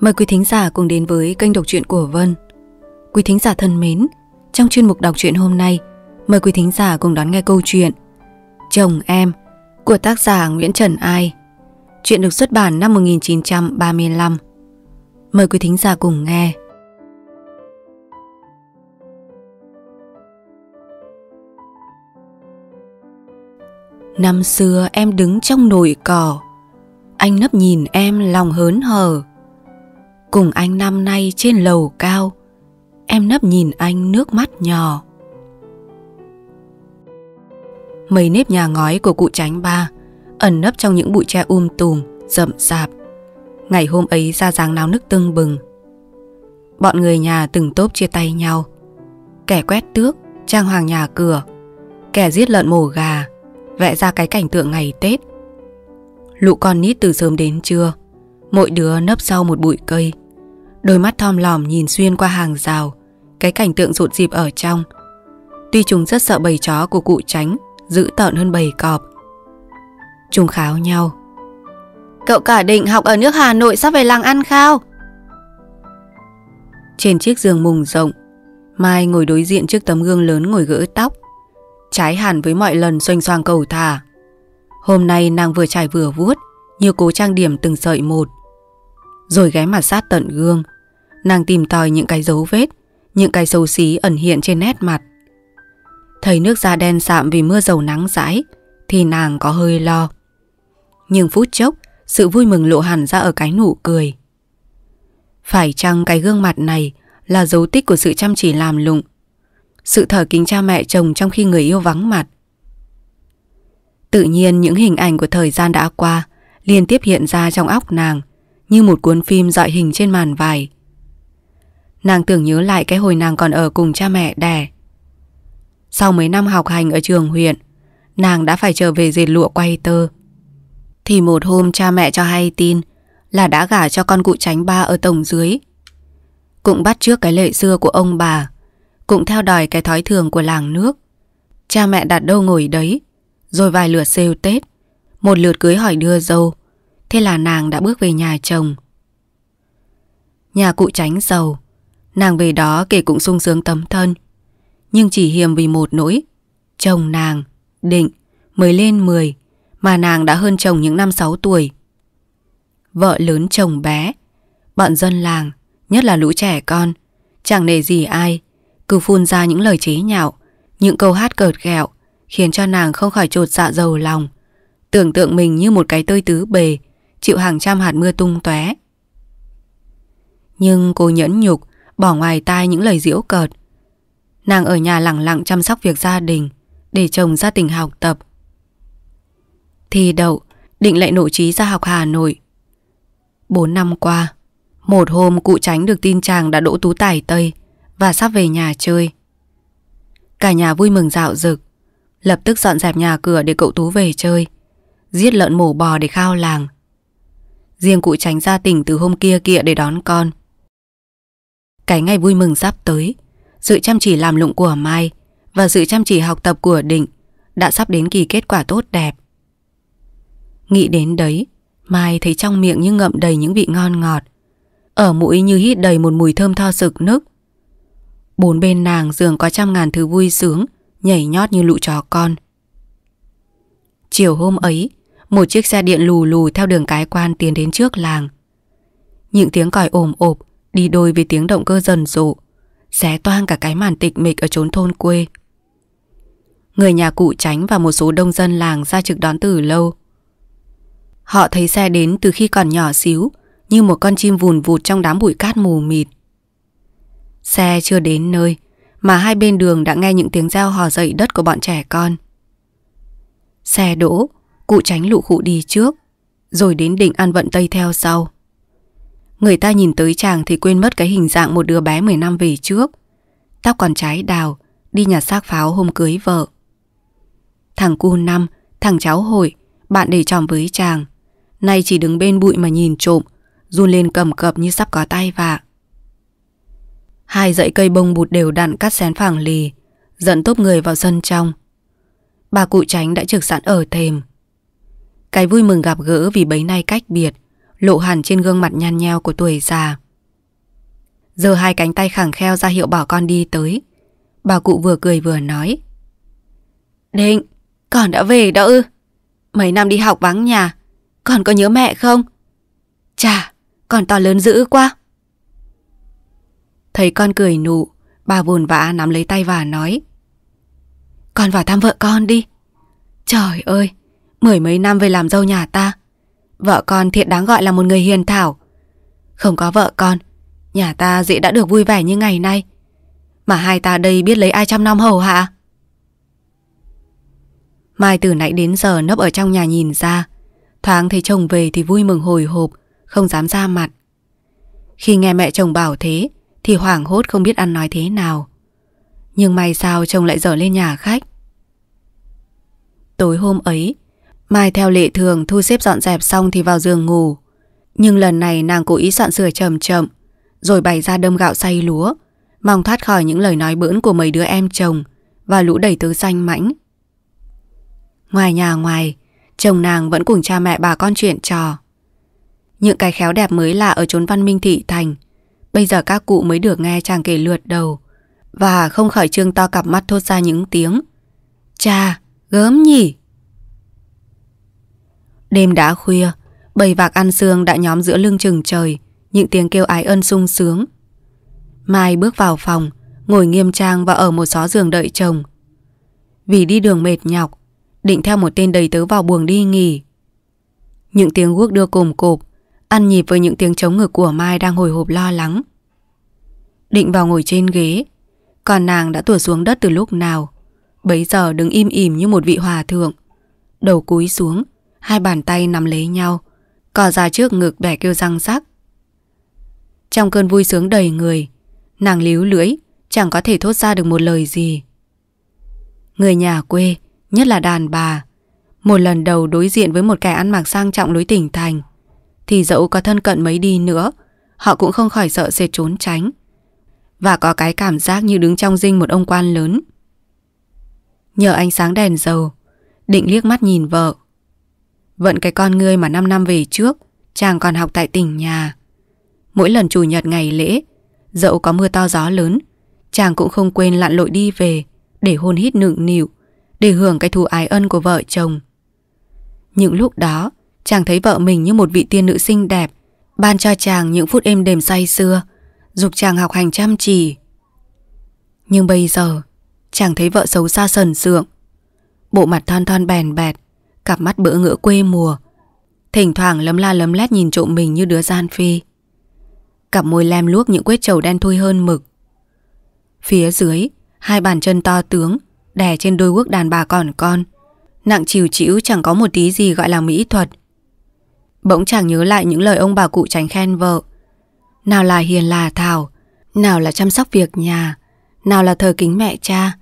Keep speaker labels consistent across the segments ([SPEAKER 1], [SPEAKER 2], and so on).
[SPEAKER 1] Mời quý thính giả cùng đến với kênh đọc truyện của Vân. Quý thính giả thân mến, trong chuyên mục đọc truyện hôm nay, mời quý thính giả cùng đón nghe câu chuyện Chồng em của tác giả Nguyễn Trần Ai. Chuyện được xuất bản năm 1935. Mời quý thính giả cùng nghe. Năm xưa em đứng trong nồi cỏ Anh nấp nhìn em lòng hớn hở cùng anh năm nay trên lầu cao em nấp nhìn anh nước mắt nhỏ mấy nếp nhà ngói của cụ tránh ba ẩn nấp trong những bụi tre um tùm rậm rạp ngày hôm ấy ra dáng náo nức tưng bừng bọn người nhà từng tốp chia tay nhau kẻ quét tước trang hoàng nhà cửa kẻ giết lợn mổ gà vẽ ra cái cảnh tượng ngày tết lũ con nít từ sớm đến trưa mỗi đứa nấp sau một bụi cây Đôi mắt thom lòm nhìn xuyên qua hàng rào Cái cảnh tượng rụt dịp ở trong Tuy chúng rất sợ bầy chó của cụ tránh giữ tợn hơn bầy cọp Chúng kháo nhau Cậu cả định học ở nước Hà Nội sắp về làng ăn khao Trên chiếc giường mùng rộng Mai ngồi đối diện trước tấm gương lớn ngồi gỡ tóc Trái hẳn với mọi lần xoanh xoang cầu thả Hôm nay nàng vừa trải vừa vuốt Như cố trang điểm từng sợi một Rồi ghé mặt sát tận gương Nàng tìm tòi những cái dấu vết Những cái xấu xí ẩn hiện trên nét mặt Thấy nước da đen sạm vì mưa dầu nắng rãi Thì nàng có hơi lo Nhưng phút chốc Sự vui mừng lộ hẳn ra ở cái nụ cười Phải chăng cái gương mặt này Là dấu tích của sự chăm chỉ làm lụng Sự thở kính cha mẹ chồng Trong khi người yêu vắng mặt Tự nhiên những hình ảnh của thời gian đã qua liên tiếp hiện ra trong óc nàng như một cuốn phim dọi hình trên màn vải. Nàng tưởng nhớ lại cái hồi nàng còn ở cùng cha mẹ đẻ Sau mấy năm học hành ở trường huyện Nàng đã phải trở về dệt lụa quay tơ Thì một hôm cha mẹ cho hay tin Là đã gả cho con cụ tránh ba ở tổng dưới Cũng bắt trước cái lệ xưa của ông bà Cũng theo đòi cái thói thường của làng nước Cha mẹ đặt đâu ngồi đấy Rồi vài lượt xêu Tết Một lượt cưới hỏi đưa dâu Thế là nàng đã bước về nhà chồng Nhà cụ tránh giàu Nàng về đó kể cũng sung sướng tấm thân Nhưng chỉ hiềm vì một nỗi Chồng nàng, định Mới lên 10 Mà nàng đã hơn chồng những năm 6 tuổi Vợ lớn chồng bé Bọn dân làng Nhất là lũ trẻ con Chẳng nề gì ai Cứ phun ra những lời chế nhạo Những câu hát cợt ghẹo Khiến cho nàng không khỏi trột dạ dầu lòng Tưởng tượng mình như một cái tơi tứ bề Chịu hàng trăm hạt mưa tung tóe Nhưng cô nhẫn nhục bỏ ngoài tai những lời giễu cợt. Nàng ở nhà lặng lặng chăm sóc việc gia đình, để chồng ra tỉnh học tập. thì đậu, định lại nội trí ra học Hà Nội. bốn năm qua, một hôm cụ tránh được tin chàng đã đỗ tú tài Tây và sắp về nhà chơi. Cả nhà vui mừng dạo dực, lập tức dọn dẹp nhà cửa để cậu tú về chơi, giết lợn mổ bò để khao làng. Riêng cụ tránh ra tỉnh từ hôm kia kia để đón con – cái ngày vui mừng sắp tới Sự chăm chỉ làm lụng của Mai Và sự chăm chỉ học tập của Định Đã sắp đến kỳ kết quả tốt đẹp Nghĩ đến đấy Mai thấy trong miệng như ngậm đầy những vị ngon ngọt Ở mũi như hít đầy một mùi thơm tho sực nức Bốn bên nàng dường có trăm ngàn thứ vui sướng Nhảy nhót như lũ chó con Chiều hôm ấy Một chiếc xe điện lù lù theo đường cái quan tiến đến trước làng Những tiếng còi ồm ộp đi đôi với tiếng động cơ dần rộ, xé toang cả cái màn tịch mịch ở chốn thôn quê. Người nhà cụ tránh và một số đông dân làng ra trực đón từ lâu. Họ thấy xe đến từ khi còn nhỏ xíu, như một con chim vùn vụt trong đám bụi cát mù mịt. Xe chưa đến nơi, mà hai bên đường đã nghe những tiếng reo hò dậy đất của bọn trẻ con. Xe đỗ, cụ tránh lụ khụ đi trước, rồi đến định ăn vận tây theo sau. Người ta nhìn tới chàng thì quên mất cái hình dạng một đứa bé 10 năm về trước. Tóc còn trái đào, đi nhà xác pháo hôm cưới vợ. Thằng cu năm, thằng cháu hội, bạn để chồng với chàng. Nay chỉ đứng bên bụi mà nhìn trộm, run lên cầm cập như sắp có tay vạ. Hai dãy cây bông bụt đều đặn cắt xén phẳng lì, dẫn tốp người vào sân trong. Bà cụ tránh đã trực sẵn ở thềm. Cái vui mừng gặp gỡ vì bấy nay cách biệt, lộ hẳn trên gương mặt nhăn nheo của tuổi già. Giờ hai cánh tay khẳng kheo ra hiệu bảo con đi tới. Bà cụ vừa cười vừa nói. Định, con đã về đó ư? Mấy năm đi học vắng nhà, con có nhớ mẹ không? Chà, con to lớn dữ quá. Thấy con cười nụ, bà buồn vã nắm lấy tay và nói. Con vào thăm vợ con đi. Trời ơi, mười mấy năm về làm dâu nhà ta, Vợ con thiện đáng gọi là một người hiền thảo Không có vợ con Nhà ta dễ đã được vui vẻ như ngày nay Mà hai ta đây biết lấy ai chăm nom hầu hạ Mai từ nãy đến giờ nấp ở trong nhà nhìn ra Thoáng thấy chồng về thì vui mừng hồi hộp Không dám ra mặt Khi nghe mẹ chồng bảo thế Thì hoảng hốt không biết ăn nói thế nào Nhưng may sao chồng lại dở lên nhà khách Tối hôm ấy Mai theo lệ thường thu xếp dọn dẹp xong thì vào giường ngủ. Nhưng lần này nàng cố ý soạn sửa chậm chậm, rồi bày ra đâm gạo xay lúa, mong thoát khỏi những lời nói bỡn của mấy đứa em chồng và lũ đầy tứ danh mãnh. Ngoài nhà ngoài, chồng nàng vẫn cùng cha mẹ bà con chuyện trò. Những cái khéo đẹp mới lạ ở chốn văn minh thị thành, bây giờ các cụ mới được nghe chàng kể lượt đầu và không khỏi trương to cặp mắt thốt ra những tiếng. Cha, gớm nhỉ! Đêm đã khuya, bầy vạc ăn xương đã nhóm giữa lưng chừng trời, những tiếng kêu ái ân sung sướng. Mai bước vào phòng, ngồi nghiêm trang và ở một xó giường đợi chồng. Vì đi đường mệt nhọc, định theo một tên đầy tớ vào buồng đi nghỉ. Những tiếng guốc đưa cồm cộp, ăn nhịp với những tiếng chống ngực của Mai đang hồi hộp lo lắng. Định vào ngồi trên ghế, còn nàng đã tuột xuống đất từ lúc nào. Bấy giờ đứng im ỉm như một vị hòa thượng, đầu cúi xuống, hai bàn tay nắm lấy nhau, cò ra trước ngực bẻ kêu răng rắc. Trong cơn vui sướng đầy người, nàng líu lưỡi, chẳng có thể thốt ra được một lời gì. Người nhà quê, nhất là đàn bà, một lần đầu đối diện với một kẻ ăn mặc sang trọng lối tỉnh thành, thì dẫu có thân cận mấy đi nữa, họ cũng không khỏi sợ sệt trốn tránh. Và có cái cảm giác như đứng trong dinh một ông quan lớn. Nhờ ánh sáng đèn dầu, định liếc mắt nhìn vợ, vận cái con ngươi mà 5 năm về trước Chàng còn học tại tỉnh nhà Mỗi lần chủ nhật ngày lễ Dẫu có mưa to gió lớn Chàng cũng không quên lặn lội đi về Để hôn hít nựng nịu Để hưởng cái thù ái ân của vợ chồng Những lúc đó Chàng thấy vợ mình như một vị tiên nữ xinh đẹp Ban cho chàng những phút êm đềm say xưa Dục chàng học hành chăm chỉ Nhưng bây giờ Chàng thấy vợ xấu xa sần sượng Bộ mặt thon thon bèn bẹt Cặp mắt bỡ ngỡ quê mùa Thỉnh thoảng lấm la lấm lét nhìn trộm mình như đứa gian phi Cặp môi lem luốc những quết trầu đen thui hơn mực Phía dưới Hai bàn chân to tướng Đè trên đôi quốc đàn bà còn con Nặng chiều chịu chẳng có một tí gì gọi là mỹ thuật Bỗng chàng nhớ lại những lời ông bà cụ tránh khen vợ Nào là hiền là thảo Nào là chăm sóc việc nhà Nào là thờ kính mẹ cha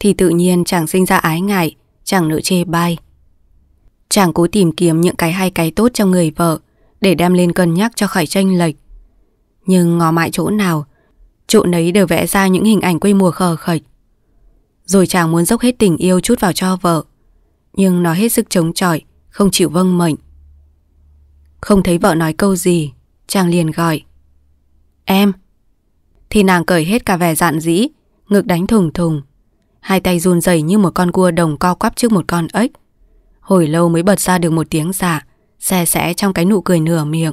[SPEAKER 1] Thì tự nhiên chàng sinh ra ái ngại Chàng nỡ chê bai Chàng cố tìm kiếm những cái hay cái tốt trong người vợ để đem lên cân nhắc cho khỏi tranh lệch. Nhưng ngó mãi chỗ nào, chỗ nấy đều vẽ ra những hình ảnh quê mùa khờ khạch. Rồi chàng muốn dốc hết tình yêu chút vào cho vợ, nhưng nó hết sức chống chọi, không chịu vâng mệnh. Không thấy vợ nói câu gì, chàng liền gọi. Em! Thì nàng cởi hết cả vẻ dạn dĩ, ngực đánh thùng thùng. Hai tay run rẩy như một con cua đồng co quắp trước một con ếch. Hồi lâu mới bật ra được một tiếng giả, Xe xẽ trong cái nụ cười nửa miệng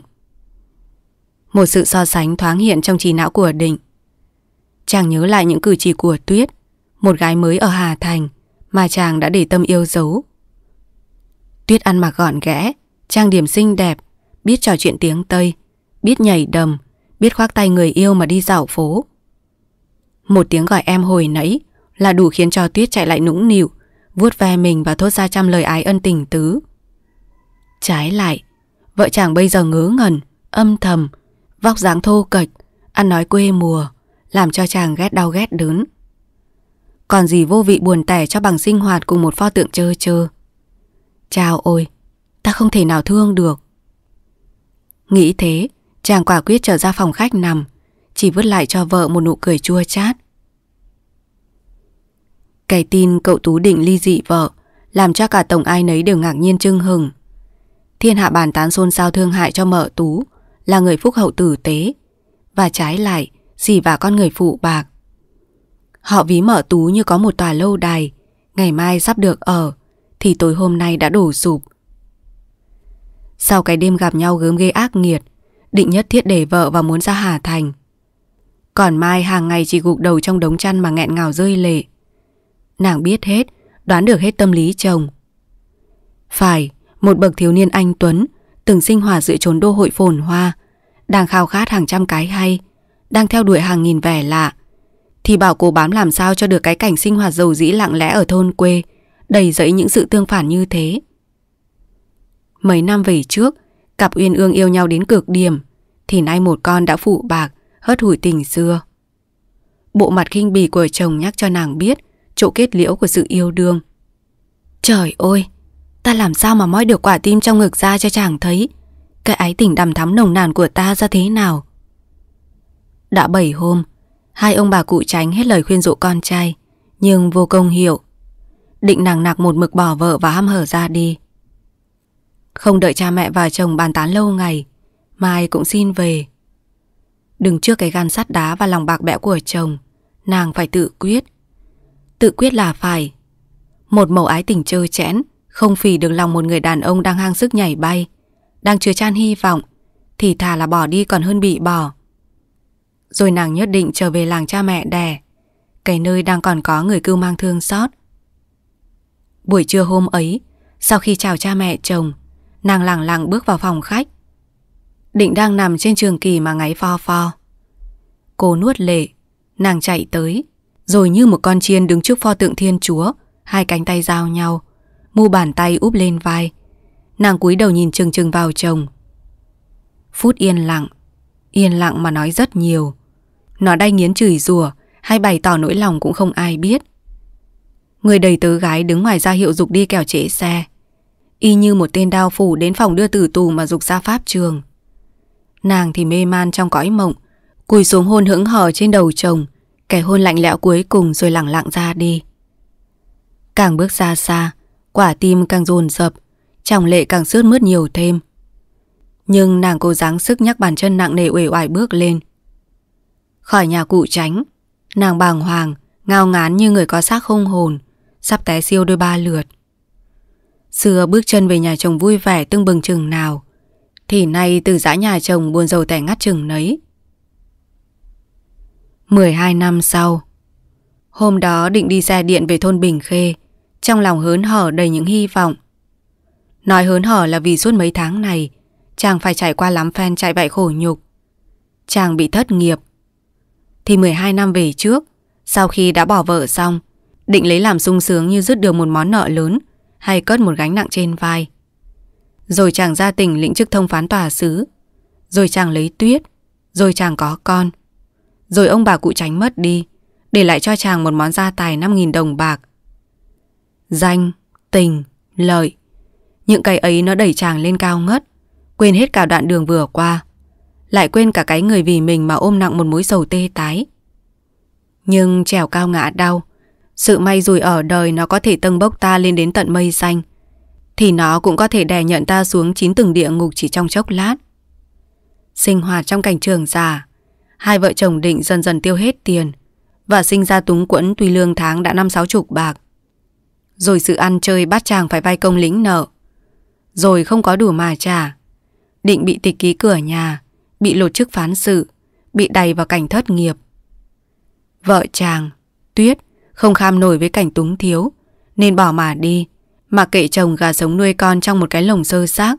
[SPEAKER 1] Một sự so sánh thoáng hiện trong trí não của định Chàng nhớ lại những cử chỉ của Tuyết Một gái mới ở Hà Thành Mà chàng đã để tâm yêu dấu Tuyết ăn mặc gọn ghẽ Trang điểm xinh đẹp Biết trò chuyện tiếng Tây Biết nhảy đầm Biết khoác tay người yêu mà đi dạo phố Một tiếng gọi em hồi nãy Là đủ khiến cho Tuyết chạy lại nũng nịu vuốt ve mình và thốt ra trăm lời ái ân tình tứ. Trái lại, vợ chàng bây giờ ngớ ngẩn, âm thầm, vóc dáng thô kệch, ăn nói quê mùa, làm cho chàng ghét đau ghét đớn. Còn gì vô vị buồn tẻ cho bằng sinh hoạt cùng một pho tượng chơ chơ. Chào ôi, ta không thể nào thương được. Nghĩ thế, chàng quả quyết trở ra phòng khách nằm, chỉ vứt lại cho vợ một nụ cười chua chát. Cái tin cậu Tú định ly dị vợ Làm cho cả tổng ai nấy đều ngạc nhiên trưng hừng Thiên hạ bàn tán xôn xao thương hại cho mợ Tú Là người phúc hậu tử tế Và trái lại Dì và con người phụ bạc Họ ví mợ Tú như có một tòa lâu đài Ngày mai sắp được ở Thì tối hôm nay đã đổ sụp Sau cái đêm gặp nhau gớm ghê ác nghiệt Định nhất thiết để vợ và muốn ra Hà Thành còn Mai hàng ngày chỉ gục đầu trong đống chăn mà nghẹn ngào rơi lệ. Nàng biết hết, đoán được hết tâm lý chồng. Phải, một bậc thiếu niên anh Tuấn, từng sinh hoạt giữa chốn đô hội phồn hoa, đang khao khát hàng trăm cái hay, đang theo đuổi hàng nghìn vẻ lạ. Thì bảo cô bám làm sao cho được cái cảnh sinh hoạt giàu dĩ lặng lẽ ở thôn quê, đầy dẫy những sự tương phản như thế. Mấy năm về trước, cặp uyên ương yêu nhau đến cực điểm, thì nay một con đã phụ bạc, hất hủi tình xưa. Bộ mặt khinh bỉ của chồng nhắc cho nàng biết chỗ kết liễu của sự yêu đương. Trời ơi, ta làm sao mà moi được quả tim trong ngực ra cho chàng thấy cái ái tình đằm thắm nồng nàn của ta ra thế nào. Đã bảy hôm, hai ông bà cụ tránh hết lời khuyên dụ con trai, nhưng vô công hiệu. Định nàng nạc một mực bỏ vợ và ham hở ra đi. Không đợi cha mẹ và chồng bàn tán lâu ngày, Mai cũng xin về. Đừng trước cái gan sắt đá và lòng bạc bẽo của chồng, nàng phải tự quyết. Tự quyết là phải Một mẫu ái tình chơi chẽn Không phì được lòng một người đàn ông đang hang sức nhảy bay Đang chứa chan hy vọng Thì thà là bỏ đi còn hơn bị bỏ Rồi nàng nhất định trở về làng cha mẹ đẻ Cái nơi đang còn có người cưu mang thương xót Buổi trưa hôm ấy Sau khi chào cha mẹ chồng Nàng lẳng lặng bước vào phòng khách Định đang nằm trên trường kỳ mà ngáy pho pho Cô nuốt lệ Nàng chạy tới rồi như một con chiên đứng trước pho tượng thiên chúa, hai cánh tay giao nhau, mu bàn tay úp lên vai. Nàng cúi đầu nhìn chừng chừng vào chồng. Phút yên lặng, yên lặng mà nói rất nhiều. Nó đay nghiến chửi rủa hay bày tỏ nỗi lòng cũng không ai biết. Người đầy tớ gái đứng ngoài ra hiệu dục đi kẻo trễ xe. Y như một tên đao phủ đến phòng đưa tử tù mà dục ra pháp trường. Nàng thì mê man trong cõi mộng, cùi xuống hôn hững hờ trên đầu chồng, Kẻ hôn lạnh lẽo cuối cùng rồi lặng lặng ra đi Càng bước ra xa Quả tim càng dồn dập Trong lệ càng sướt mướt nhiều thêm Nhưng nàng cố gắng sức nhắc bàn chân nặng nề uể oải bước lên Khỏi nhà cụ tránh Nàng bàng hoàng Ngao ngán như người có xác không hồn Sắp té siêu đôi ba lượt Xưa bước chân về nhà chồng vui vẻ tương bừng chừng nào Thì nay từ giã nhà chồng buồn rầu tẻ ngắt chừng nấy 12 năm sau Hôm đó định đi xe điện về thôn Bình Khê Trong lòng hớn hở đầy những hy vọng Nói hớn hở là vì suốt mấy tháng này Chàng phải trải qua lắm phen chạy bại khổ nhục Chàng bị thất nghiệp Thì 12 năm về trước Sau khi đã bỏ vợ xong Định lấy làm sung sướng như dứt được một món nợ lớn Hay cất một gánh nặng trên vai Rồi chàng ra tỉnh lĩnh chức thông phán tòa xứ Rồi chàng lấy tuyết Rồi chàng có con rồi ông bà cụ tránh mất đi Để lại cho chàng một món gia tài 5.000 đồng bạc Danh, tình, lợi Những cái ấy nó đẩy chàng lên cao ngất Quên hết cả đoạn đường vừa qua Lại quên cả cái người vì mình mà ôm nặng một mối sầu tê tái Nhưng trèo cao ngã đau Sự may rủi ở đời nó có thể tâng bốc ta lên đến tận mây xanh Thì nó cũng có thể đè nhận ta xuống chín từng địa ngục chỉ trong chốc lát Sinh hoạt trong cảnh trường già Hai vợ chồng định dần dần tiêu hết tiền Và sinh ra túng quẫn tuy lương tháng đã năm sáu chục bạc Rồi sự ăn chơi bắt chàng phải vay công lính nợ Rồi không có đủ mà trả Định bị tịch ký cửa nhà Bị lột chức phán sự Bị đày vào cảnh thất nghiệp Vợ chàng, Tuyết Không kham nổi với cảnh túng thiếu Nên bỏ mà đi Mà kệ chồng gà sống nuôi con trong một cái lồng sơ xác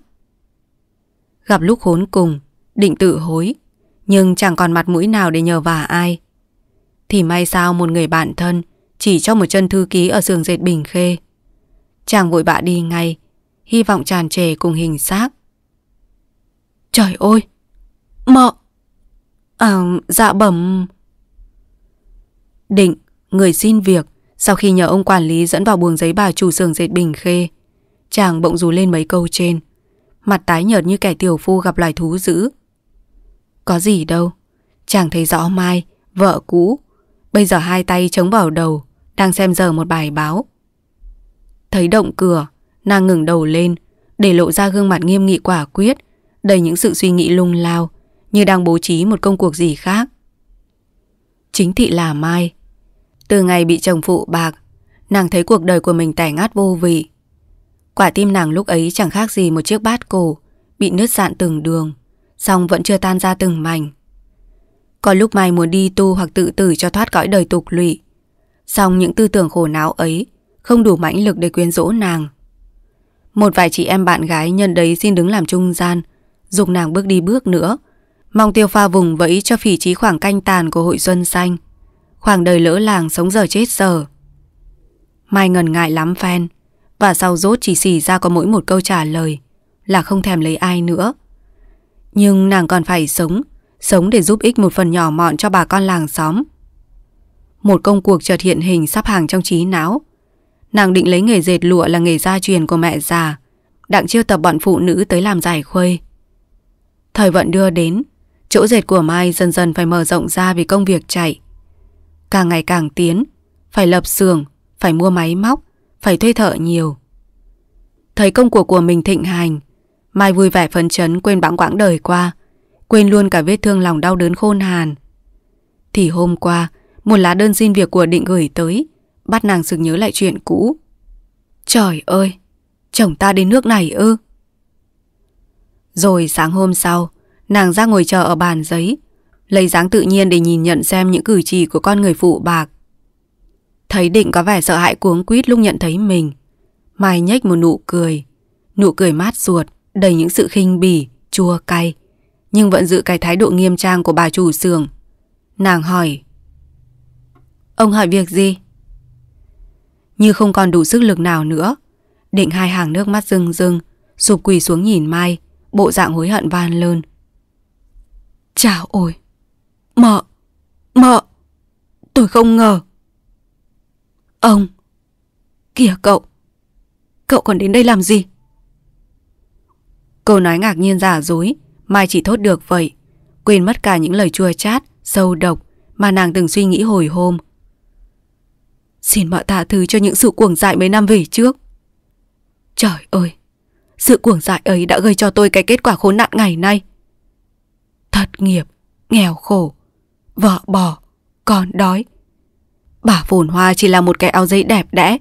[SPEAKER 1] Gặp lúc khốn cùng Định tự hối nhưng chẳng còn mặt mũi nào để nhờ vả ai. Thì may sao một người bạn thân chỉ cho một chân thư ký ở giường dệt Bình Khê. Chàng vội vã đi ngay, hy vọng tràn trề cùng hình xác. Trời ơi! Mợ! À, dạ bẩm... Định, người xin việc, sau khi nhờ ông quản lý dẫn vào buồng giấy bà chủ giường dệt Bình Khê, chàng bỗng rú lên mấy câu trên. Mặt tái nhợt như kẻ tiểu phu gặp loài thú dữ. Có gì đâu Chàng thấy rõ Mai, vợ cũ Bây giờ hai tay chống vào đầu Đang xem giờ một bài báo Thấy động cửa Nàng ngừng đầu lên Để lộ ra gương mặt nghiêm nghị quả quyết Đầy những sự suy nghĩ lung lao Như đang bố trí một công cuộc gì khác Chính thị là Mai Từ ngày bị chồng phụ bạc Nàng thấy cuộc đời của mình tẻ ngát vô vị Quả tim nàng lúc ấy chẳng khác gì một chiếc bát cổ Bị nứt dạn từng đường song vẫn chưa tan ra từng mảnh. Có lúc mày muốn đi tu hoặc tự tử cho thoát cõi đời tục lụy, song những tư tưởng khổ não ấy không đủ mãnh lực để quyến rũ nàng. Một vài chị em bạn gái nhân đấy xin đứng làm trung gian, dục nàng bước đi bước nữa, mong tiêu pha vùng vẫy cho phỉ trí khoảng canh tàn của hội xuân xanh, khoảng đời lỡ làng sống giờ chết giờ. Mai ngần ngại lắm phen, và sau rốt chỉ xì ra có mỗi một câu trả lời là không thèm lấy ai nữa. Nhưng nàng còn phải sống Sống để giúp ích một phần nhỏ mọn cho bà con làng xóm Một công cuộc chợt hiện hình sắp hàng trong trí não Nàng định lấy nghề dệt lụa là nghề gia truyền của mẹ già Đặng chiêu tập bọn phụ nữ tới làm giải khuây Thời vận đưa đến Chỗ dệt của Mai dần dần phải mở rộng ra vì công việc chạy Càng ngày càng tiến Phải lập xưởng Phải mua máy móc Phải thuê thợ nhiều Thấy công cuộc của mình thịnh hành Mai vui vẻ phấn chấn quên bẵng quãng đời qua, quên luôn cả vết thương lòng đau đớn khôn hàn. Thì hôm qua, một lá đơn xin việc của định gửi tới, bắt nàng sực nhớ lại chuyện cũ. Trời ơi, chồng ta đến nước này ư? Rồi sáng hôm sau, nàng ra ngồi chờ ở bàn giấy, lấy dáng tự nhiên để nhìn nhận xem những cử chỉ của con người phụ bạc. Thấy định có vẻ sợ hãi cuống quýt lúc nhận thấy mình. Mai nhếch một nụ cười, nụ cười mát ruột, đầy những sự khinh bỉ, chua cay, nhưng vẫn giữ cái thái độ nghiêm trang của bà chủ xưởng. Nàng hỏi, Ông hỏi việc gì? Như không còn đủ sức lực nào nữa, định hai hàng nước mắt rưng rưng, sụp quỳ xuống nhìn Mai, bộ dạng hối hận van lơn. Chào ôi, mợ, mợ, tôi không ngờ. Ông, kìa cậu, cậu còn đến đây làm gì? Câu nói ngạc nhiên giả dối Mai chỉ thốt được vậy Quên mất cả những lời chua chát, sâu độc Mà nàng từng suy nghĩ hồi hôm Xin mọi tha thứ cho những sự cuồng dại mấy năm về trước Trời ơi Sự cuồng dại ấy đã gây cho tôi cái kết quả khốn nạn ngày nay Thật nghiệp Nghèo khổ Vợ bỏ Con đói Bà phồn hoa chỉ là một cái áo giấy đẹp đẽ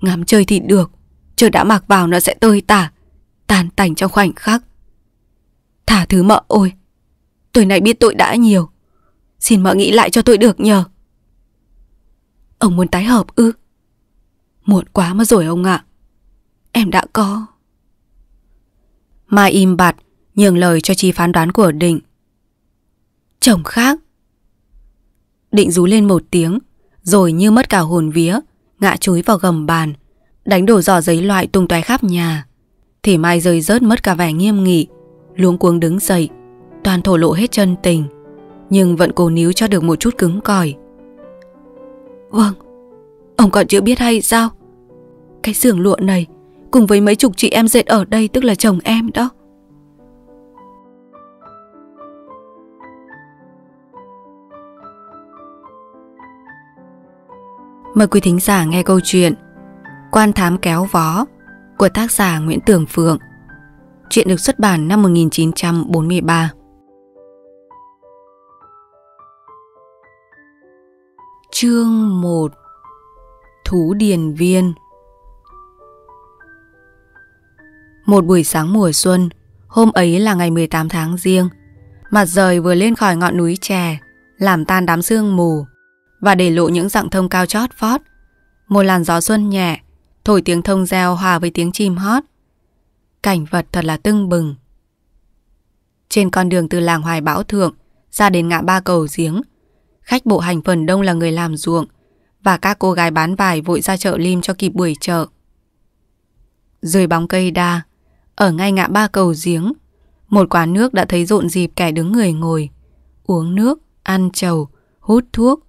[SPEAKER 1] Ngắm chơi thì được Chờ đã mặc vào nó sẽ tơi tả tan tành trong khoảnh khắc. Thả thứ mợ ôi, tôi này biết tội đã nhiều. Xin mợ nghĩ lại cho tôi được nhờ. Ông muốn tái hợp ư? Muộn quá mà rồi ông ạ. À. Em đã có. Mai im bặt, nhường lời cho chi phán đoán của Định. Chồng khác. Định rú lên một tiếng, rồi như mất cả hồn vía, ngã chúi vào gầm bàn, đánh đổ giỏ giấy loại tung toé khắp nhà. Thì Mai rơi rớt mất cả vẻ nghiêm nghị Luống cuống đứng dậy Toàn thổ lộ hết chân tình Nhưng vẫn cố níu cho được một chút cứng cỏi Vâng Ông còn chưa biết hay sao Cái xưởng lụa này Cùng với mấy chục chị em dệt ở đây Tức là chồng em đó Mời quý thính giả nghe câu chuyện Quan thám kéo vó của tác giả Nguyễn Tường Phượng. Chuyện được xuất bản năm 1943. Chương 1 Thú Điền Viên Một buổi sáng mùa xuân, hôm ấy là ngày 18 tháng riêng, mặt trời vừa lên khỏi ngọn núi chè, làm tan đám sương mù và để lộ những dạng thông cao chót vót. Một làn gió xuân nhẹ thổi tiếng thông reo hòa với tiếng chim hót. Cảnh vật thật là tưng bừng. Trên con đường từ làng Hoài Bão Thượng ra đến ngã ba cầu giếng, khách bộ hành phần đông là người làm ruộng và các cô gái bán vải vội ra chợ lim cho kịp buổi chợ. Dưới bóng cây đa, ở ngay ngã ba cầu giếng, một quán nước đã thấy rộn dịp kẻ đứng người ngồi, uống nước, ăn trầu, hút thuốc.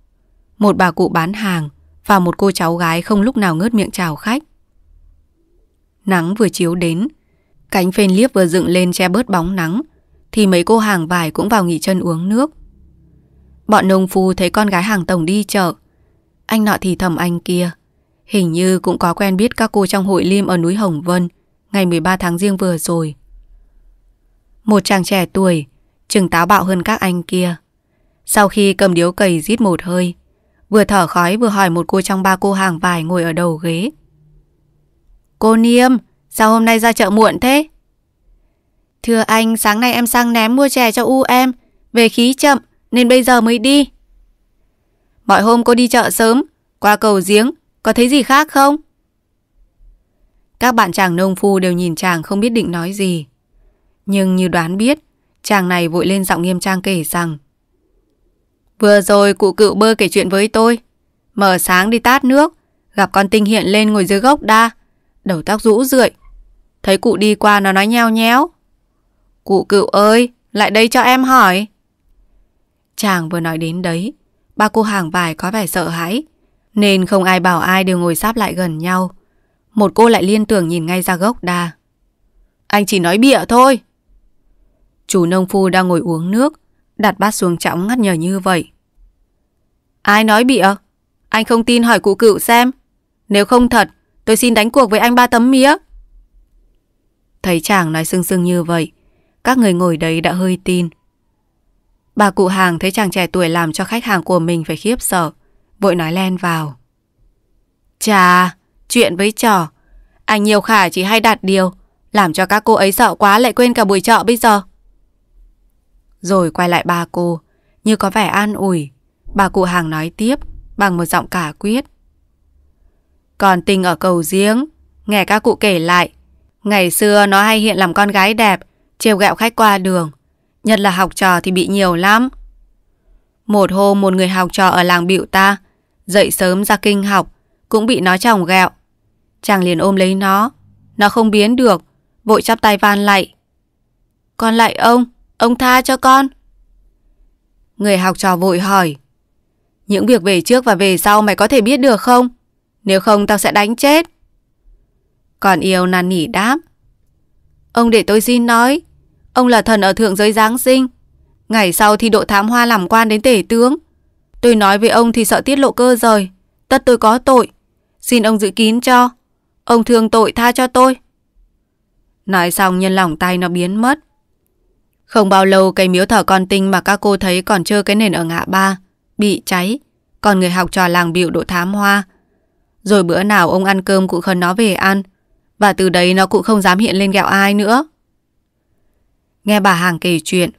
[SPEAKER 1] Một bà cụ bán hàng, và một cô cháu gái không lúc nào ngớt miệng chào khách. Nắng vừa chiếu đến, cánh phên liếp vừa dựng lên che bớt bóng nắng, thì mấy cô hàng vải cũng vào nghỉ chân uống nước. Bọn nông phu thấy con gái hàng tổng đi chợ. Anh nọ thì thầm anh kia. Hình như cũng có quen biết các cô trong hội liêm ở núi Hồng Vân ngày 13 tháng riêng vừa rồi. Một chàng trẻ tuổi, chừng táo bạo hơn các anh kia. Sau khi cầm điếu cầy rít một hơi, Vừa thở khói vừa hỏi một cô trong ba cô hàng vải ngồi ở đầu ghế. Cô Niêm, sao hôm nay ra chợ muộn thế? Thưa anh, sáng nay em sang ném mua chè cho U em, về khí chậm nên bây giờ mới đi. Mọi hôm cô đi chợ sớm, qua cầu giếng, có thấy gì khác không? Các bạn chàng nông phu đều nhìn chàng không biết định nói gì. Nhưng như đoán biết, chàng này vội lên giọng nghiêm trang kể rằng Vừa rồi cụ cựu bơ kể chuyện với tôi. Mở sáng đi tát nước, gặp con tinh hiện lên ngồi dưới gốc đa. Đầu tóc rũ rượi. Thấy cụ đi qua nó nói nheo nhéo. Cụ cựu ơi, lại đây cho em hỏi. Chàng vừa nói đến đấy, ba cô hàng vải có vẻ sợ hãi. Nên không ai bảo ai đều ngồi sáp lại gần nhau. Một cô lại liên tưởng nhìn ngay ra gốc đa. Anh chỉ nói bịa thôi. chủ nông phu đang ngồi uống nước, Đặt bát xuống chóng ngắt nhở như vậy Ai nói bịa Anh không tin hỏi cụ cựu xem Nếu không thật Tôi xin đánh cuộc với anh ba tấm mía Thấy chàng nói sưng sưng như vậy Các người ngồi đấy đã hơi tin Bà cụ hàng thấy chàng trẻ tuổi làm cho khách hàng của mình phải khiếp sợ Vội nói len vào Chà, chuyện với trò Anh nhiều khả chỉ hay đặt điều Làm cho các cô ấy sợ quá lại quên cả buổi trọ bây giờ rồi quay lại ba cô, như có vẻ an ủi. Bà cụ hàng nói tiếp bằng một giọng cả quyết. Còn tình ở cầu giếng, nghe các cụ kể lại, ngày xưa nó hay hiện làm con gái đẹp, trêu gẹo khách qua đường. Nhất là học trò thì bị nhiều lắm. Một hôm một người học trò ở làng bịu ta, dậy sớm ra kinh học, cũng bị nó chồng gẹo. Chàng liền ôm lấy nó, nó không biến được, vội chắp tay van lạy. Con lại ông, Ông tha cho con. Người học trò vội hỏi. Những việc về trước và về sau mày có thể biết được không? Nếu không tao sẽ đánh chết. Còn yêu năn nỉ đáp. Ông để tôi xin nói. Ông là thần ở thượng giới Giáng sinh. Ngày sau thì độ thám hoa làm quan đến tể tướng. Tôi nói với ông thì sợ tiết lộ cơ rồi. Tất tôi có tội. Xin ông giữ kín cho. Ông thương tội tha cho tôi. Nói xong nhân lòng tay nó biến mất. Không bao lâu cây miếu thờ con tinh mà các cô thấy còn chưa cái nền ở ngã ba, bị cháy, còn người học trò làng biểu độ thám hoa. Rồi bữa nào ông ăn cơm cụ khấn nó về ăn, và từ đấy nó cũng không dám hiện lên gẹo ai nữa. Nghe bà hàng kể chuyện,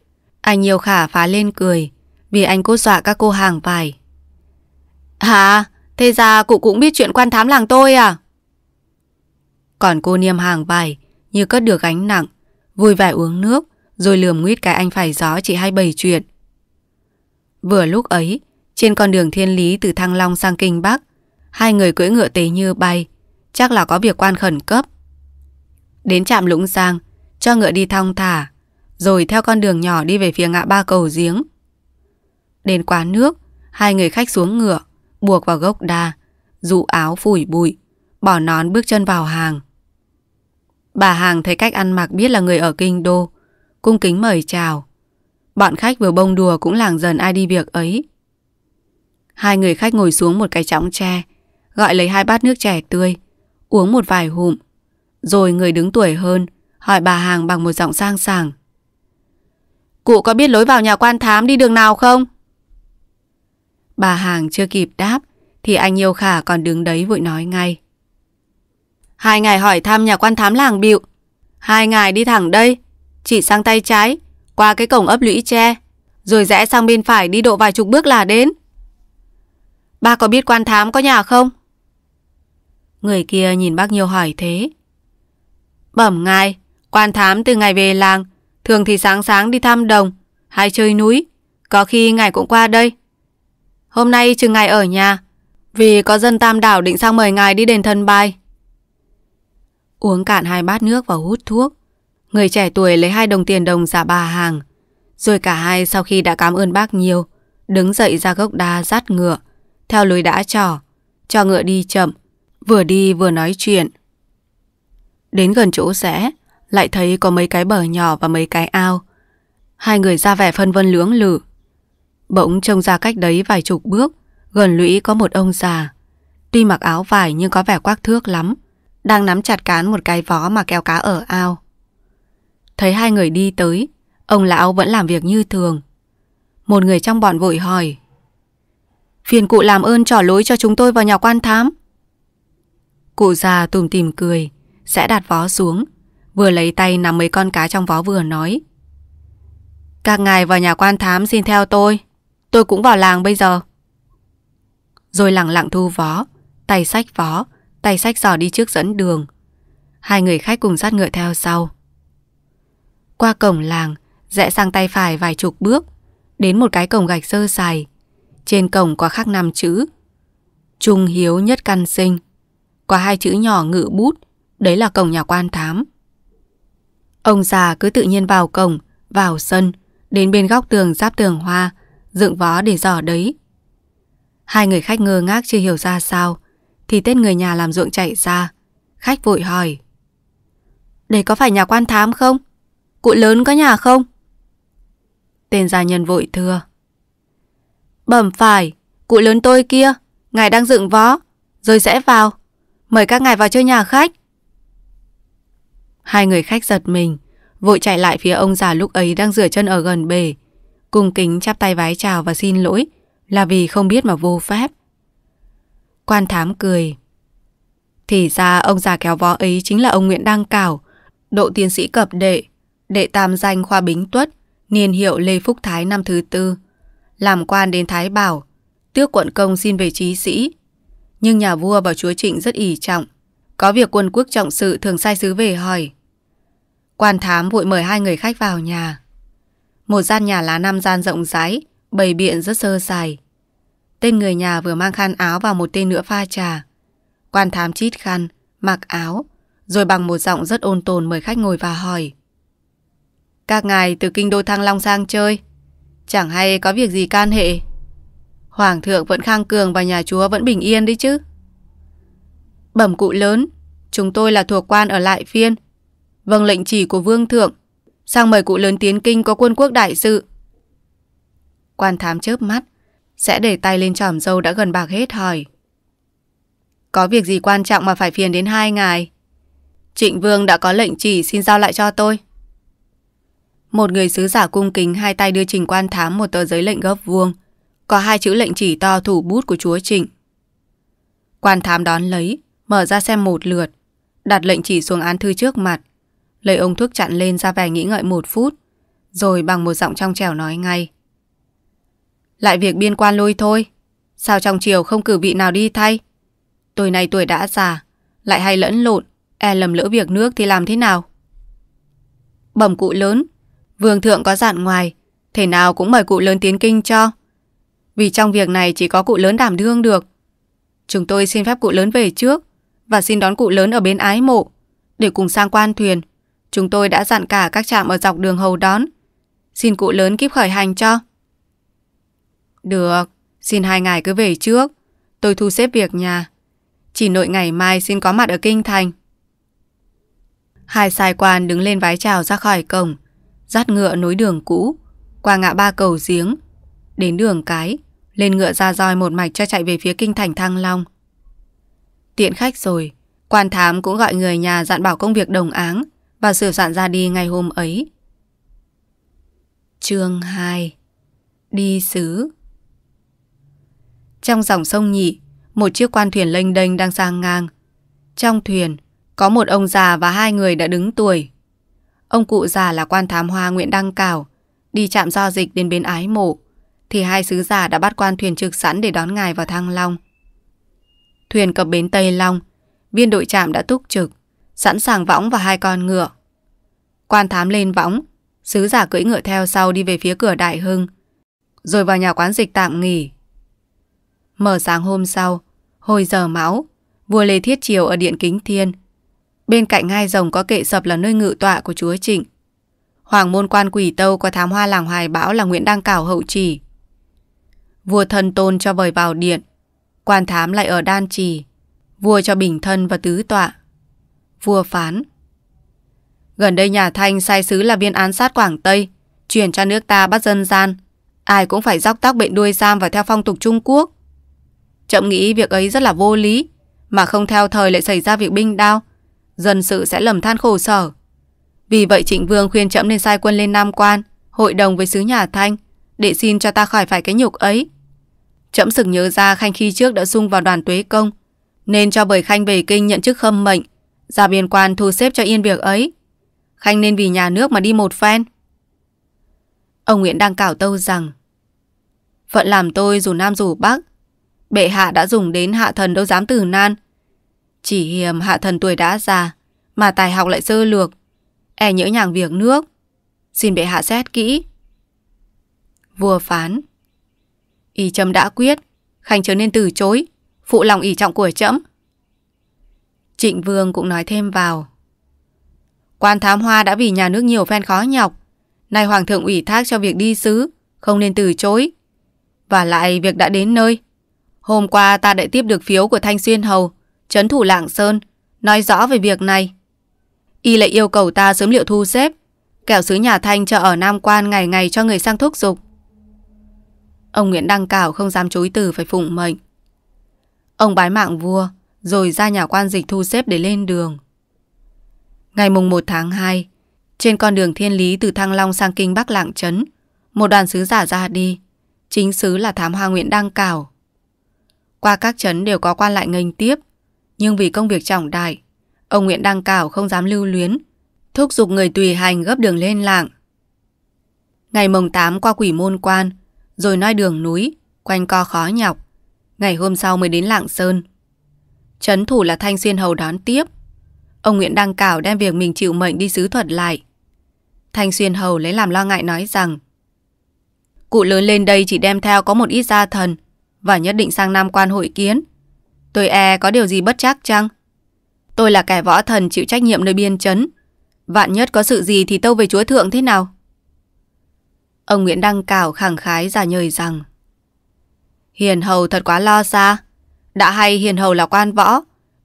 [SPEAKER 1] anh nhiều khả phá lên cười, vì anh cốt dọa các cô hàng vài. Hả? Thế ra cụ cũng biết chuyện quan thám làng tôi à? Còn cô niêm hàng vài, như cất được gánh nặng, vui vẻ uống nước, rồi lườm nguyết cái anh phải gió chị hay bảy chuyện. Vừa lúc ấy, trên con đường thiên lý từ Thăng Long sang Kinh Bắc, hai người cưỡi ngựa tế như bay, chắc là có việc quan khẩn cấp. Đến trạm Lũng Giang, cho ngựa đi thong thả, rồi theo con đường nhỏ đi về phía ngã ba cầu giếng. Đến quán nước, hai người khách xuống ngựa, buộc vào gốc đa, dụ áo phủi bụi, bỏ nón bước chân vào hàng. Bà hàng thấy cách ăn mặc biết là người ở kinh đô, cung kính mời chào. bạn khách vừa bông đùa cũng làng dần ai đi việc ấy. Hai người khách ngồi xuống một cái chõng tre, gọi lấy hai bát nước chè tươi, uống một vài hụm. Rồi người đứng tuổi hơn, hỏi bà hàng bằng một giọng sang sảng. Cụ có biết lối vào nhà quan thám đi đường nào không? Bà hàng chưa kịp đáp, thì anh yêu khả còn đứng đấy vội nói ngay. Hai ngày hỏi thăm nhà quan thám làng biệu. Hai ngày đi thẳng đây, chỉ sang tay trái Qua cái cổng ấp lũy tre Rồi rẽ sang bên phải đi độ vài chục bước là đến Ba có biết quan thám có nhà không? Người kia nhìn bác nhiều hỏi thế Bẩm ngài Quan thám từ ngày về làng Thường thì sáng sáng đi thăm đồng Hay chơi núi Có khi ngài cũng qua đây Hôm nay chừng ngài ở nhà Vì có dân tam đảo định sang mời ngài đi đền thân bài Uống cạn hai bát nước và hút thuốc Người trẻ tuổi lấy hai đồng tiền đồng giả bà hàng. Rồi cả hai sau khi đã cảm ơn bác nhiều, đứng dậy ra gốc đa dắt ngựa, theo lối đã trò, cho ngựa đi chậm, vừa đi vừa nói chuyện. Đến gần chỗ rẽ, lại thấy có mấy cái bờ nhỏ và mấy cái ao. Hai người ra vẻ phân vân lưỡng lự. Bỗng trông ra cách đấy vài chục bước, gần lũy có một ông già. Tuy mặc áo vải nhưng có vẻ quắc thước lắm, đang nắm chặt cán một cái vó mà kéo cá ở ao. Thấy hai người đi tới, ông lão vẫn làm việc như thường. Một người trong bọn vội hỏi. Phiền cụ làm ơn trỏ lối cho chúng tôi vào nhà quan thám. Cụ già tùm tìm cười, sẽ đặt vó xuống, vừa lấy tay nắm mấy con cá trong vó vừa nói. Các ngài vào nhà quan thám xin theo tôi, tôi cũng vào làng bây giờ. Rồi lặng lặng thu vó, tay sách vó, tay sách giò đi trước dẫn đường. Hai người khách cùng sát ngựa theo sau qua cổng làng, rẽ sang tay phải vài chục bước, đến một cái cổng gạch sơ sài. Trên cổng có khắc năm chữ Trung Hiếu Nhất Căn Sinh. Có hai chữ nhỏ ngự bút, đấy là cổng nhà quan thám. Ông già cứ tự nhiên vào cổng, vào sân, đến bên góc tường giáp tường hoa, dựng vó để dò đấy. Hai người khách ngơ ngác chưa hiểu ra sao, thì tên người nhà làm ruộng chạy ra. Khách vội hỏi. Đây có phải nhà quan thám không? Cụ lớn có nhà không? Tên gia nhân vội thưa. Bẩm phải, cụ lớn tôi kia, ngài đang dựng võ, rồi sẽ vào. Mời các ngài vào chơi nhà khách. Hai người khách giật mình, vội chạy lại phía ông già lúc ấy đang rửa chân ở gần bể. cùng kính chắp tay vái chào và xin lỗi là vì không biết mà vô phép. Quan thám cười. Thì ra ông già kéo võ ấy chính là ông Nguyễn Đăng Cảo, độ tiến sĩ cập đệ, đệ tam danh khoa bính tuất, niên hiệu Lê Phúc Thái năm thứ tư, làm quan đến Thái Bảo, tước quận công xin về trí sĩ. Nhưng nhà vua và chúa Trịnh rất ỷ trọng, có việc quân quốc trọng sự thường sai sứ về hỏi. Quan thám vội mời hai người khách vào nhà. Một gian nhà lá năm gian rộng rãi, bầy biện rất sơ sài. Tên người nhà vừa mang khăn áo vào một tên nữa pha trà. Quan thám chít khăn, mặc áo, rồi bằng một giọng rất ôn tồn mời khách ngồi và hỏi. Các ngài từ kinh đô Thăng Long sang chơi Chẳng hay có việc gì can hệ Hoàng thượng vẫn khang cường Và nhà chúa vẫn bình yên đấy chứ Bẩm cụ lớn Chúng tôi là thuộc quan ở lại phiên Vâng lệnh chỉ của vương thượng Sang mời cụ lớn tiến kinh có quân quốc đại sự Quan thám chớp mắt Sẽ để tay lên trỏm dâu đã gần bạc hết hỏi Có việc gì quan trọng mà phải phiền đến hai ngài Trịnh vương đã có lệnh chỉ xin giao lại cho tôi một người sứ giả cung kính hai tay đưa trình quan thám một tờ giấy lệnh gấp vuông. Có hai chữ lệnh chỉ to thủ bút của chúa Trịnh. Quan thám đón lấy, mở ra xem một lượt. Đặt lệnh chỉ xuống án thư trước mặt. Lấy ông thuốc chặn lên ra vẻ nghĩ ngợi một phút. Rồi bằng một giọng trong trẻo nói ngay. Lại việc biên quan lôi thôi. Sao trong chiều không cử vị nào đi thay? Tôi này tuổi đã già, lại hay lẫn lộn, e lầm lỡ việc nước thì làm thế nào? Bẩm cụ lớn, Vương thượng có dặn ngoài, thể nào cũng mời cụ lớn tiến kinh cho. Vì trong việc này chỉ có cụ lớn đảm đương được. Chúng tôi xin phép cụ lớn về trước và xin đón cụ lớn ở bến ái mộ để cùng sang quan thuyền. Chúng tôi đã dặn cả các trạm ở dọc đường hầu đón. Xin cụ lớn kíp khởi hành cho. Được, xin hai ngài cứ về trước. Tôi thu xếp việc nhà. Chỉ nội ngày mai xin có mặt ở Kinh Thành. Hai sai quan đứng lên vái chào ra khỏi cổng dắt ngựa nối đường cũ, qua ngã ba cầu giếng, đến đường cái, lên ngựa ra roi một mạch cho chạy về phía kinh thành Thăng Long. Tiện khách rồi, quan thám cũng gọi người nhà dặn bảo công việc đồng áng và sửa soạn ra đi ngày hôm ấy. chương 2 Đi xứ Trong dòng sông nhị, một chiếc quan thuyền lênh đênh đang sang ngang. Trong thuyền, có một ông già và hai người đã đứng tuổi Ông cụ già là quan thám hoa Nguyễn Đăng Cảo, đi chạm giao dịch đến bến ái mộ, thì hai sứ giả đã bắt quan thuyền trực sẵn để đón ngài vào Thăng Long. Thuyền cập bến Tây Long, viên đội trạm đã túc trực, sẵn sàng võng và hai con ngựa. Quan thám lên võng, sứ giả cưỡi ngựa theo sau đi về phía cửa Đại Hưng, rồi vào nhà quán dịch tạm nghỉ. Mở sáng hôm sau, hồi giờ máu, vua Lê Thiết Triều ở Điện Kính Thiên Bên cạnh hai rồng có kệ sập là nơi ngự tọa của chúa Trịnh. Hoàng môn quan quỷ tâu có thám hoa làng hoài bão là Nguyễn Đăng Cảo hậu trì. Vua thân tôn cho vời vào điện. Quan thám lại ở đan trì. Vua cho bình thân và tứ tọa. Vua phán. Gần đây nhà Thanh sai sứ là viên án sát Quảng Tây. Chuyển cho nước ta bắt dân gian. Ai cũng phải dóc tóc bệnh đuôi sam và theo phong tục Trung Quốc. Chậm nghĩ việc ấy rất là vô lý. Mà không theo thời lại xảy ra việc binh đao dân sự sẽ lầm than khổ sở. Vì vậy Trịnh Vương khuyên chậm nên sai quân lên Nam Quan, hội đồng với sứ nhà Thanh, để xin cho ta khỏi phải cái nhục ấy. chậm sực nhớ ra Khanh khi trước đã sung vào đoàn tuế công, nên cho bởi Khanh về kinh nhận chức khâm mệnh, ra biên quan thu xếp cho yên việc ấy. Khanh nên vì nhà nước mà đi một phen. Ông Nguyễn đang cảo tâu rằng Phận làm tôi dù Nam dù Bắc Bệ hạ đã dùng đến hạ thần đâu dám từ nan chỉ hiềm hạ thần tuổi đã già, mà tài học lại sơ lược, e nhỡ nhàng việc nước. Xin bệ hạ xét kỹ. Vua phán. Ý trâm đã quyết, Khanh trở nên từ chối, phụ lòng ý trọng của trẫm. Trịnh Vương cũng nói thêm vào. Quan thám hoa đã vì nhà nước nhiều phen khó nhọc, nay hoàng thượng ủy thác cho việc đi sứ, không nên từ chối. Và lại việc đã đến nơi. Hôm qua ta đã tiếp được phiếu của Thanh Xuyên Hầu, trấn thủ Lạng Sơn, nói rõ về việc này. Y lại yêu cầu ta sớm liệu thu xếp, kẻo sứ nhà Thanh chờ ở Nam Quan ngày ngày cho người sang thúc dục. Ông Nguyễn Đăng Cảo không dám chối từ phải phụng mệnh. Ông bái mạng vua, rồi ra nhà quan dịch thu xếp để lên đường. Ngày mùng 1 tháng 2, trên con đường thiên lý từ Thăng Long sang Kinh Bắc Lạng Trấn, một đoàn sứ giả ra đi. Chính sứ là Thám Hoa Nguyễn Đăng Cảo. Qua các trấn đều có quan lại nghênh tiếp, nhưng vì công việc trọng đại Ông Nguyễn Đăng Cảo không dám lưu luyến Thúc giục người tùy hành gấp đường lên lạng Ngày mồng 8 qua quỷ môn quan Rồi nói đường núi Quanh co khó nhọc Ngày hôm sau mới đến Lạng Sơn Trấn thủ là Thanh Xuyên Hầu đón tiếp Ông Nguyễn Đăng Cảo đem việc mình chịu mệnh đi sứ thuật lại Thanh Xuyên Hầu lấy làm lo ngại nói rằng Cụ lớn lên đây chỉ đem theo có một ít gia thần Và nhất định sang Nam quan hội kiến Tôi e có điều gì bất chắc chăng? Tôi là kẻ võ thần chịu trách nhiệm nơi biên chấn. Vạn nhất có sự gì thì tâu về chúa thượng thế nào? Ông Nguyễn Đăng Cảo khẳng khái ra nhời rằng Hiền hầu thật quá lo xa. Đã hay hiền hầu là quan võ,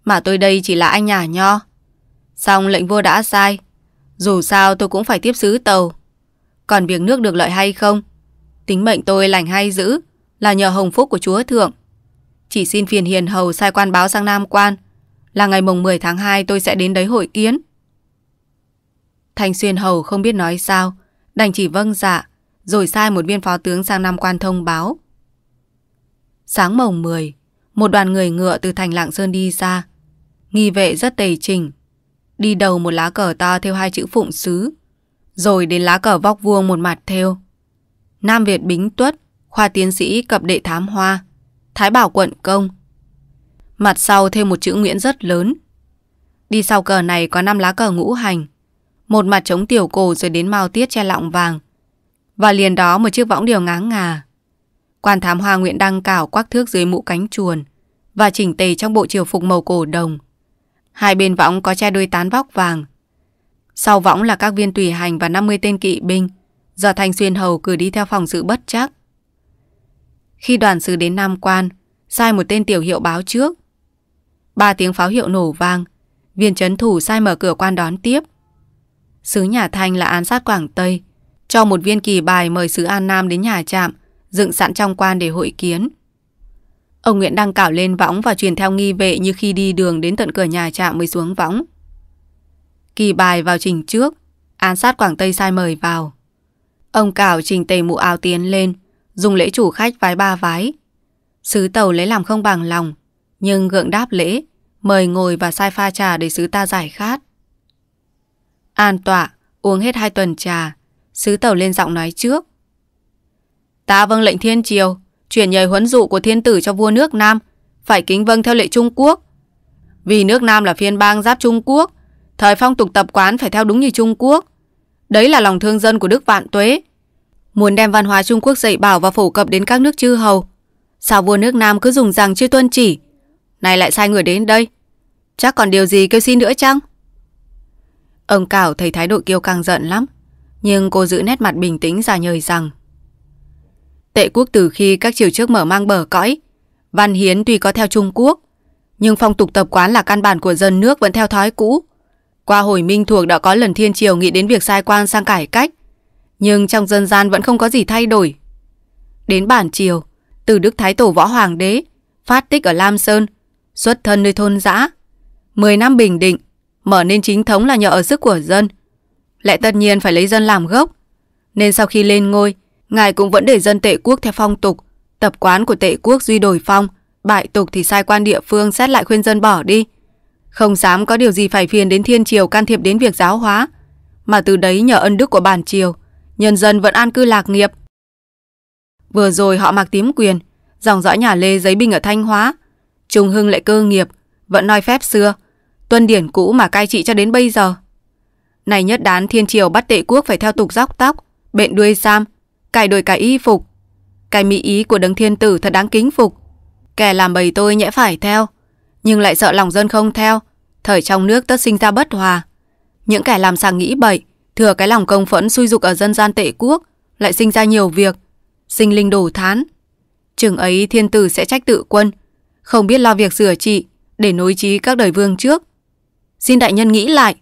[SPEAKER 1] mà tôi đây chỉ là anh nhà nho. Xong lệnh vua đã sai, dù sao tôi cũng phải tiếp sứ tàu. Còn việc nước được lợi hay không? Tính mệnh tôi lành hay dữ là nhờ hồng phúc của chúa thượng. Chỉ xin phiền hiền hầu sai quan báo sang Nam Quan Là ngày mùng 10 tháng 2 tôi sẽ đến đấy hội kiến Thành xuyên hầu không biết nói sao Đành chỉ vâng dạ Rồi sai một viên phó tướng sang Nam Quan thông báo Sáng mồng 10 Một đoàn người ngựa từ thành Lạng Sơn đi ra Nghi vệ rất tề trình Đi đầu một lá cờ to theo hai chữ phụng sứ Rồi đến lá cờ vóc vuông một mặt theo Nam Việt Bính Tuất Khoa tiến sĩ cập đệ thám hoa Thái Bảo quận công. Mặt sau thêm một chữ Nguyễn rất lớn. Đi sau cờ này có 5 lá cờ ngũ hành. Một mặt chống tiểu cổ rồi đến mao tiết che lọng vàng. Và liền đó một chiếc võng điều ngáng ngà. Quan thám hoa Nguyễn Đăng cào quắc thước dưới mũ cánh chuồn và chỉnh tề trong bộ triều phục màu cổ đồng. Hai bên võng có che đôi tán vóc vàng. Sau võng là các viên tùy hành và 50 tên kỵ binh do Thanh Xuyên Hầu cử đi theo phòng sự bất chắc khi đoàn sứ đến Nam Quan, sai một tên tiểu hiệu báo trước. Ba tiếng pháo hiệu nổ vang, viên chấn thủ sai mở cửa quan đón tiếp. Sứ nhà Thanh là án sát Quảng Tây, cho một viên kỳ bài mời sứ An Nam đến nhà trạm, dựng sẵn trong quan để hội kiến. Ông Nguyễn đang cảo lên võng và truyền theo nghi vệ như khi đi đường đến tận cửa nhà trạm mới xuống võng. Kỳ bài vào trình trước, án sát Quảng Tây sai mời vào. Ông cảo trình tề mũ áo tiến lên, dùng lễ chủ khách vái ba vái. Sứ tàu lấy làm không bằng lòng, nhưng gượng đáp lễ, mời ngồi và sai pha trà để sứ ta giải khát. An tọa, uống hết hai tuần trà, sứ tàu lên giọng nói trước. Ta vâng lệnh thiên triều, chuyển nhờ huấn dụ của thiên tử cho vua nước Nam, phải kính vâng theo lệ Trung Quốc. Vì nước Nam là phiên bang giáp Trung Quốc, thời phong tục tập quán phải theo đúng như Trung Quốc. Đấy là lòng thương dân của Đức Vạn Tuế, muốn đem văn hóa Trung Quốc dạy bảo và phổ cập đến các nước chư hầu. Sao vua nước Nam cứ dùng rằng chưa tuân chỉ? Này lại sai người đến đây. Chắc còn điều gì kêu xin nữa chăng? Ông Cảo thấy thái độ kiêu càng giận lắm, nhưng cô giữ nét mặt bình tĩnh ra nhời rằng Tệ quốc từ khi các triều trước mở mang bờ cõi, văn hiến tuy có theo Trung Quốc, nhưng phong tục tập quán là căn bản của dân nước vẫn theo thói cũ. Qua hồi minh thuộc đã có lần thiên triều nghĩ đến việc sai quan sang cải cách, nhưng trong dân gian vẫn không có gì thay đổi. Đến bản triều, từ Đức Thái Tổ Võ Hoàng Đế, phát tích ở Lam Sơn, xuất thân nơi thôn giã. mười năm bình định, mở nên chính thống là nhờ ở sức của dân. Lại tất nhiên phải lấy dân làm gốc. Nên sau khi lên ngôi, ngài cũng vẫn để dân tệ quốc theo phong tục, tập quán của tệ quốc duy đổi phong, bại tục thì sai quan địa phương xét lại khuyên dân bỏ đi. Không dám có điều gì phải phiền đến thiên triều can thiệp đến việc giáo hóa, mà từ đấy nhờ ân đức của bản triều, nhân dân vẫn an cư lạc nghiệp. Vừa rồi họ mặc tím quyền, dòng dõi nhà Lê giấy binh ở Thanh Hóa, Trung Hưng lại cơ nghiệp, vẫn nói phép xưa, tuân điển cũ mà cai trị cho đến bây giờ. Này nhất đán thiên triều bắt tệ quốc phải theo tục róc tóc, bện đuôi sam, cài đổi cả y phục. Cái mỹ ý của đấng thiên tử thật đáng kính phục. Kẻ làm bầy tôi nhẽ phải theo, nhưng lại sợ lòng dân không theo, thời trong nước tất sinh ra bất hòa. Những kẻ làm sàng nghĩ bậy, Thừa cái lòng công phẫn xui dục ở dân gian tệ quốc, lại sinh ra nhiều việc, sinh linh đổ thán. Chừng ấy thiên tử sẽ trách tự quân, không biết lo việc sửa trị để nối trí các đời vương trước. Xin đại nhân nghĩ lại.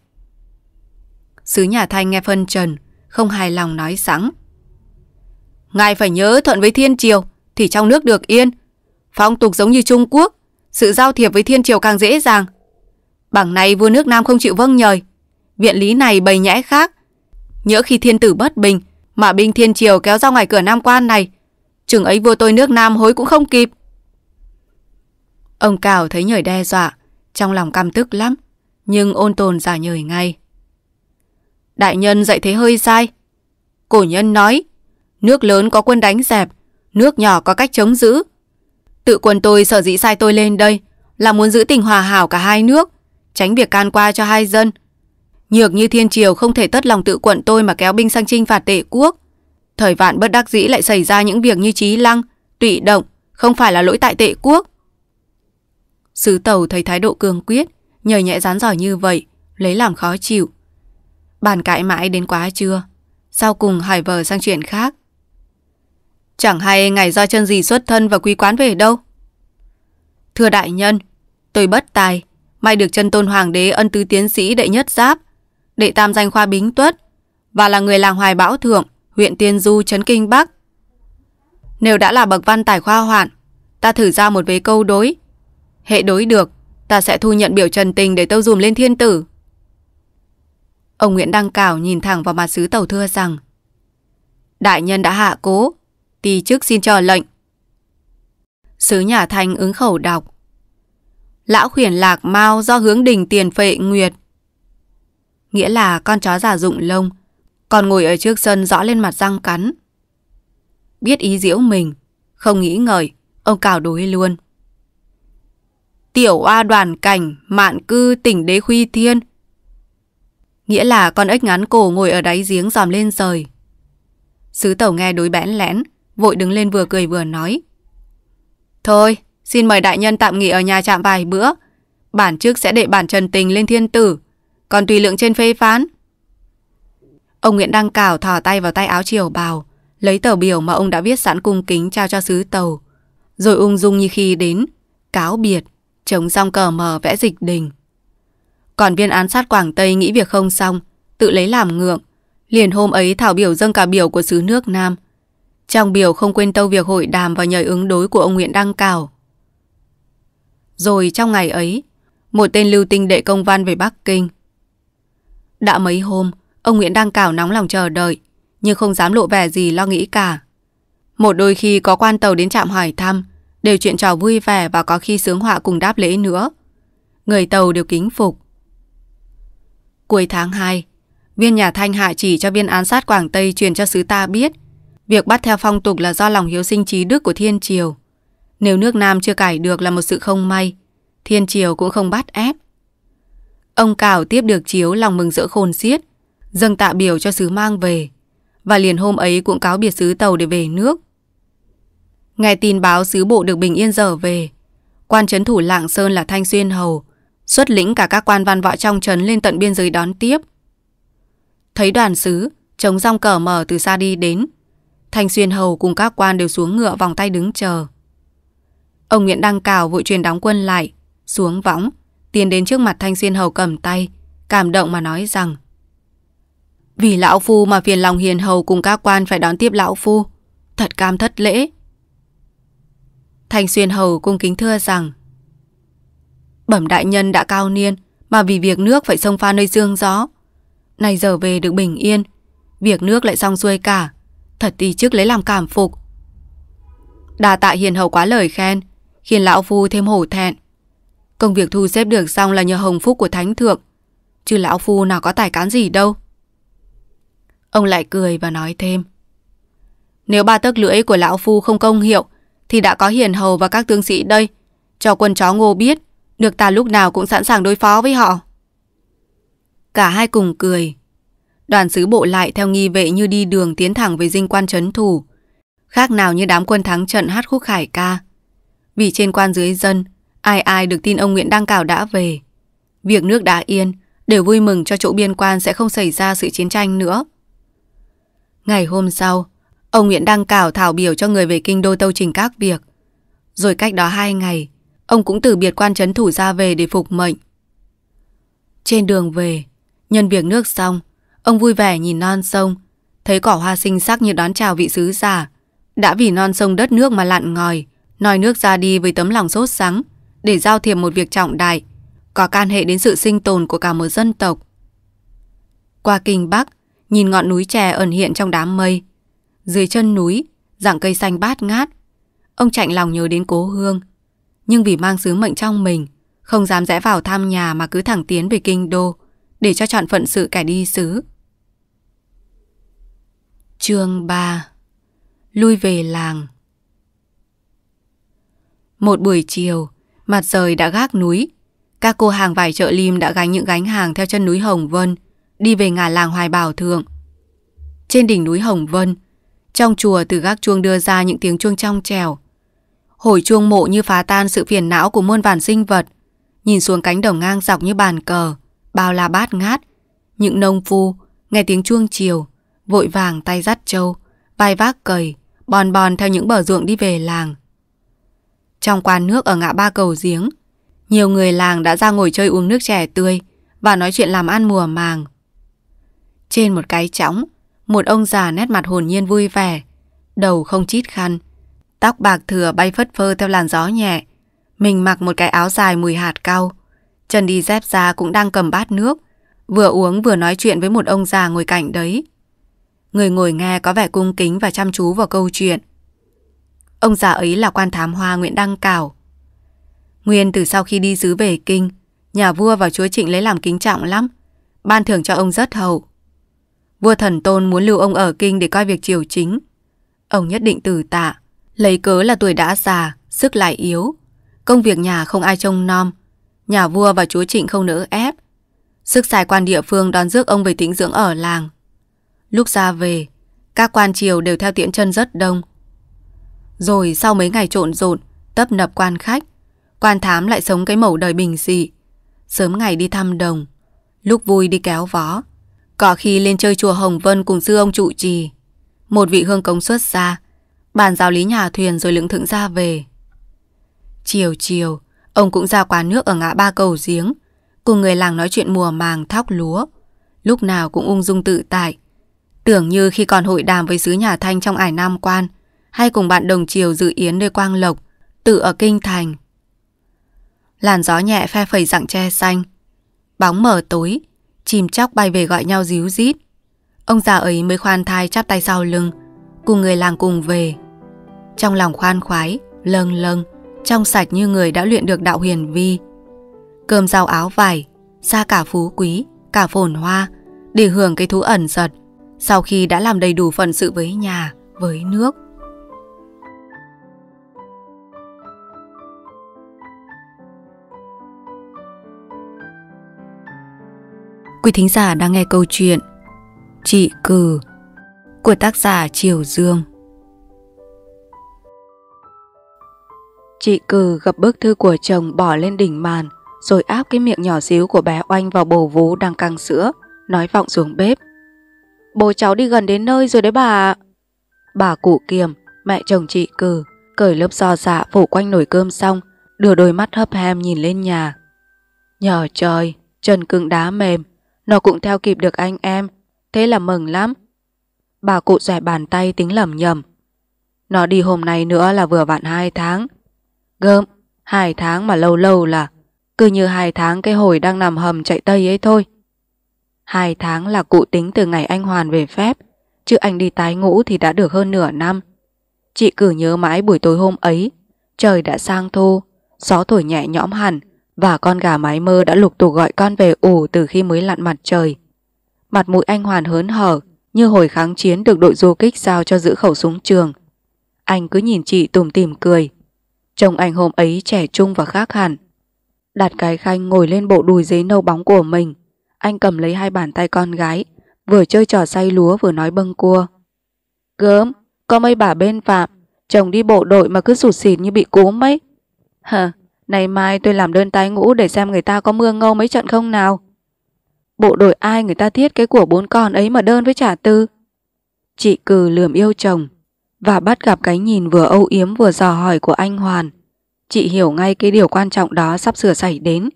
[SPEAKER 1] Sứ nhà Thanh nghe phân trần, không hài lòng nói sẵn. Ngài phải nhớ thuận với thiên triều thì trong nước được yên. Phong tục giống như Trung Quốc, sự giao thiệp với thiên triều càng dễ dàng. bằng này vua nước Nam không chịu vâng nhời. Viện lý này bày nhẽ khác, nhỡ khi thiên tử bất bình mà binh thiên triều kéo ra ngoài cửa Nam Quan này, chừng ấy vua tôi nước Nam hối cũng không kịp. Ông Cào thấy nhời đe dọa, trong lòng căm tức lắm, nhưng ôn tồn giả nhời ngay. Đại nhân dạy thế hơi sai. Cổ nhân nói, nước lớn có quân đánh dẹp, nước nhỏ có cách chống giữ. Tự quân tôi sở dĩ sai tôi lên đây là muốn giữ tình hòa hảo cả hai nước, tránh việc can qua cho hai dân – Nhược như thiên triều không thể tất lòng tự quận tôi mà kéo binh sang chinh phạt tệ quốc. Thời vạn bất đắc dĩ lại xảy ra những việc như trí lăng, tụy động, không phải là lỗi tại tệ quốc. Sứ tàu thấy thái độ cương quyết, nhờ nhẹ rán giỏi như vậy, lấy làm khó chịu. Bàn cãi mãi đến quá trưa, Sau cùng hải vờ sang chuyện khác. Chẳng hay ngày do chân gì xuất thân và quý quán về đâu. Thưa đại nhân, tôi bất tài, may được chân tôn hoàng đế ân tứ tiến sĩ đệ nhất giáp, đệ tam danh khoa Bính Tuất và là người làng Hoài Bão Thượng, huyện Tiên Du, Trấn Kinh Bắc. Nếu đã là bậc văn tài khoa hoạn, ta thử ra một vế câu đối. Hệ đối được, ta sẽ thu nhận biểu trần tình để tâu dùm lên thiên tử. Ông Nguyễn Đăng Cảo nhìn thẳng vào mặt sứ tàu thưa rằng Đại nhân đã hạ cố, tỳ chức xin chờ lệnh. Sứ nhà Thanh ứng khẩu đọc Lão khuyển lạc mau do hướng đình tiền phệ nguyệt nghĩa là con chó giả dụng lông, còn ngồi ở trước sân rõ lên mặt răng cắn. Biết ý diễu mình, không nghĩ ngợi, ông cào đối luôn. Tiểu oa đoàn cảnh, mạn cư tỉnh đế khuy thiên. Nghĩa là con ếch ngắn cổ ngồi ở đáy giếng dòm lên rời. Sứ tẩu nghe đối bẽn lẽn, vội đứng lên vừa cười vừa nói. Thôi, xin mời đại nhân tạm nghỉ ở nhà trạm vài bữa. Bản trước sẽ đệ bản trần tình lên thiên tử còn tùy lượng trên phê phán Ông Nguyễn Đăng Cảo thò tay vào tay áo triều bào Lấy tờ biểu mà ông đã viết sẵn cung kính trao cho sứ tàu Rồi ung dung như khi đến Cáo biệt Chống xong cờ mờ vẽ dịch đình Còn viên án sát Quảng Tây nghĩ việc không xong Tự lấy làm ngượng Liền hôm ấy thảo biểu dâng cả biểu của sứ nước Nam Trong biểu không quên tâu việc hội đàm và nhờ ứng đối của ông Nguyễn Đăng Cảo Rồi trong ngày ấy Một tên lưu tinh đệ công văn về Bắc Kinh đã mấy hôm, ông Nguyễn đang cào nóng lòng chờ đợi, nhưng không dám lộ vẻ gì lo nghĩ cả. Một đôi khi có quan tàu đến trạm hỏi thăm, đều chuyện trò vui vẻ và có khi sướng họa cùng đáp lễ nữa. Người tàu đều kính phục. Cuối tháng 2, viên nhà Thanh hạ chỉ cho viên án sát Quảng Tây truyền cho sứ ta biết việc bắt theo phong tục là do lòng hiếu sinh trí đức của Thiên Triều. Nếu nước Nam chưa cải được là một sự không may, Thiên Triều cũng không bắt ép. Ông Cảo tiếp được chiếu lòng mừng rỡ khôn xiết, dâng tạ biểu cho sứ mang về. Và liền hôm ấy cũng cáo biệt sứ tàu để về nước. Nghe tin báo sứ bộ được bình yên dở về, quan trấn thủ Lạng Sơn là Thanh Xuyên Hầu, xuất lĩnh cả các quan văn võ trong trấn lên tận biên giới đón tiếp. Thấy đoàn sứ, chống rong cờ mở từ xa đi đến, Thanh Xuyên Hầu cùng các quan đều xuống ngựa vòng tay đứng chờ. Ông Nguyễn Đăng Cào vội truyền đóng quân lại, xuống võng, Tiến đến trước mặt Thanh Xuyên Hầu cầm tay Cảm động mà nói rằng Vì Lão Phu mà phiền lòng hiền hầu cùng các quan phải đón tiếp Lão Phu Thật cam thất lễ Thanh Xuyên Hầu cung kính thưa rằng Bẩm đại nhân đã cao niên Mà vì việc nước phải sông pha nơi dương gió Nay giờ về được bình yên Việc nước lại xong xuôi cả Thật thì trước lấy làm cảm phục Đà tạ hiền hầu quá lời khen Khiến lão phu thêm hổ thẹn Công việc thu xếp được xong là nhờ hồng phúc của thánh thượng. Chứ lão phu nào có tài cán gì đâu. Ông lại cười và nói thêm. Nếu ba tấc lưỡi của lão phu không công hiệu, thì đã có hiền hầu và các tướng sĩ đây. Cho quân chó ngô biết, được ta lúc nào cũng sẵn sàng đối phó với họ. Cả hai cùng cười. Đoàn sứ bộ lại theo nghi vệ như đi đường tiến thẳng về dinh quan trấn thủ. Khác nào như đám quân thắng trận hát khúc khải ca. Vì trên quan dưới dân, Ai ai được tin ông Nguyễn Đăng Cảo đã về. Việc nước đã yên, để vui mừng cho chỗ biên quan sẽ không xảy ra sự chiến tranh nữa. Ngày hôm sau, ông Nguyễn Đăng Cảo thảo biểu cho người về kinh đô tâu trình các việc. Rồi cách đó hai ngày, ông cũng từ biệt quan chấn thủ ra về để phục mệnh. Trên đường về, nhân việc nước xong, ông vui vẻ nhìn non sông, thấy cỏ hoa xinh sắc như đón chào vị sứ giả. Đã vì non sông đất nước mà lặn ngòi, nòi nước ra đi với tấm lòng sốt sắng để giao thiệp một việc trọng đại, có can hệ đến sự sinh tồn của cả một dân tộc. Qua kinh Bắc, nhìn ngọn núi chè ẩn hiện trong đám mây. Dưới chân núi, dạng cây xanh bát ngát. Ông chạnh lòng nhớ đến cố hương. Nhưng vì mang sứ mệnh trong mình, không dám rẽ vào thăm nhà mà cứ thẳng tiến về kinh đô, để cho chọn phận sự kẻ đi sứ. chương 3 Lui về làng Một buổi chiều, Mặt trời đã gác núi Các cô hàng vải chợ lim đã gánh những gánh hàng Theo chân núi Hồng Vân Đi về ngả làng Hoài Bảo Thượng Trên đỉnh núi Hồng Vân Trong chùa từ gác chuông đưa ra những tiếng chuông trong trèo Hồi chuông mộ như phá tan sự phiền não của muôn vàn sinh vật Nhìn xuống cánh đồng ngang dọc như bàn cờ Bao la bát ngát Những nông phu Nghe tiếng chuông chiều Vội vàng tay dắt trâu Vai vác cầy Bòn bòn theo những bờ ruộng đi về làng trong quán nước ở ngã ba cầu giếng. Nhiều người làng đã ra ngồi chơi uống nước chè tươi và nói chuyện làm ăn mùa màng. Trên một cái chõng, một ông già nét mặt hồn nhiên vui vẻ, đầu không chít khăn, tóc bạc thừa bay phất phơ theo làn gió nhẹ. Mình mặc một cái áo dài mùi hạt cau, chân đi dép da cũng đang cầm bát nước, vừa uống vừa nói chuyện với một ông già ngồi cạnh đấy. Người ngồi nghe có vẻ cung kính và chăm chú vào câu chuyện – Ông già ấy là quan thám hoa Nguyễn Đăng cào Nguyên từ sau khi đi xứ về kinh, nhà vua và chúa Trịnh lấy làm kính trọng lắm, ban thưởng cho ông rất hậu. Vua thần tôn muốn lưu ông ở kinh để coi việc triều chính. Ông nhất định từ tạ, lấy cớ là tuổi đã già, sức lại yếu, công việc nhà không ai trông nom, nhà vua và chúa Trịnh không nỡ ép. Sức xài quan địa phương đón rước ông về tĩnh dưỡng ở làng. Lúc ra về, các quan triều đều theo tiễn chân rất đông – rồi sau mấy ngày trộn rộn, tấp nập quan khách, quan thám lại sống cái mẫu đời bình dị. Sớm ngày đi thăm đồng, lúc vui đi kéo vó, có khi lên chơi chùa Hồng Vân cùng sư ông trụ trì. Một vị hương cống xuất ra, bàn giáo lý nhà thuyền rồi lưỡng thượng ra về. Chiều chiều, ông cũng ra quán nước ở ngã ba cầu giếng, cùng người làng nói chuyện mùa màng thóc lúa, lúc nào cũng ung dung tự tại. Tưởng như khi còn hội đàm với sứ nhà Thanh trong ải Nam Quan, hay cùng bạn đồng chiều dự yến nơi Quang Lộc, tự ở Kinh Thành. Làn gió nhẹ phe phẩy dạng tre xanh, bóng mở tối, chim chóc bay về gọi nhau díu dít. Ông già ấy mới khoan thai chắp tay sau lưng, cùng người làng cùng về. Trong lòng khoan khoái, lâng lâng, trong sạch như người đã luyện được đạo huyền vi. Cơm rau áo vải, xa cả phú quý, cả phồn hoa, để hưởng cái thú ẩn giật, sau khi đã làm đầy đủ phận sự với nhà, với nước. Quý thính giả đang nghe câu chuyện Chị Cừ của tác giả Triều Dương. Chị Cừ gặp bức thư của chồng bỏ lên đỉnh màn rồi áp cái miệng nhỏ xíu của bé Oanh vào bầu vú đang căng sữa, nói vọng xuống bếp. Bố cháu đi gần đến nơi rồi đấy bà Bà cụ kiềm, mẹ chồng chị cừ, cởi lớp giò dạ phủ quanh nồi cơm xong, đưa đôi mắt hấp hem nhìn lên nhà. Nhờ trời, chân cứng đá mềm, nó cũng theo kịp được anh em Thế là mừng lắm Bà cụ xòe bàn tay tính lầm nhầm Nó đi hôm nay nữa là vừa vặn 2 tháng Gơm 2 tháng mà lâu lâu là Cứ như 2 tháng cái hồi đang nằm hầm chạy Tây ấy thôi 2 tháng là cụ tính từ ngày anh Hoàn về phép Chứ anh đi tái ngũ thì đã được hơn nửa năm Chị cứ nhớ mãi buổi tối hôm ấy Trời đã sang thô Gió thổi nhẹ nhõm hẳn và con gà mái mơ đã lục tục gọi con về ủ từ khi mới lặn mặt trời. Mặt mũi anh Hoàn hớn hở, như hồi kháng chiến được đội du kích giao cho giữ khẩu súng trường. Anh cứ nhìn chị tùm tìm cười. Chồng anh hôm ấy trẻ trung và khác hẳn. Đặt cái khanh ngồi lên bộ đùi giấy nâu bóng của mình. Anh cầm lấy hai bàn tay con gái, vừa chơi trò say lúa vừa nói bâng cua. Gớm, có mấy bà bên phạm, chồng đi bộ đội mà cứ sụt xịt như bị cúm ấy. Hờ, này mai tôi làm đơn tái ngũ để xem người ta có mưa ngâu mấy trận không nào. Bộ đội ai người ta thiết cái của bốn con ấy mà đơn với trả tư. Chị cừ lườm yêu chồng và bắt gặp cái nhìn vừa âu yếm vừa dò hỏi của anh Hoàn. Chị hiểu ngay cái điều quan trọng đó sắp sửa xảy đến.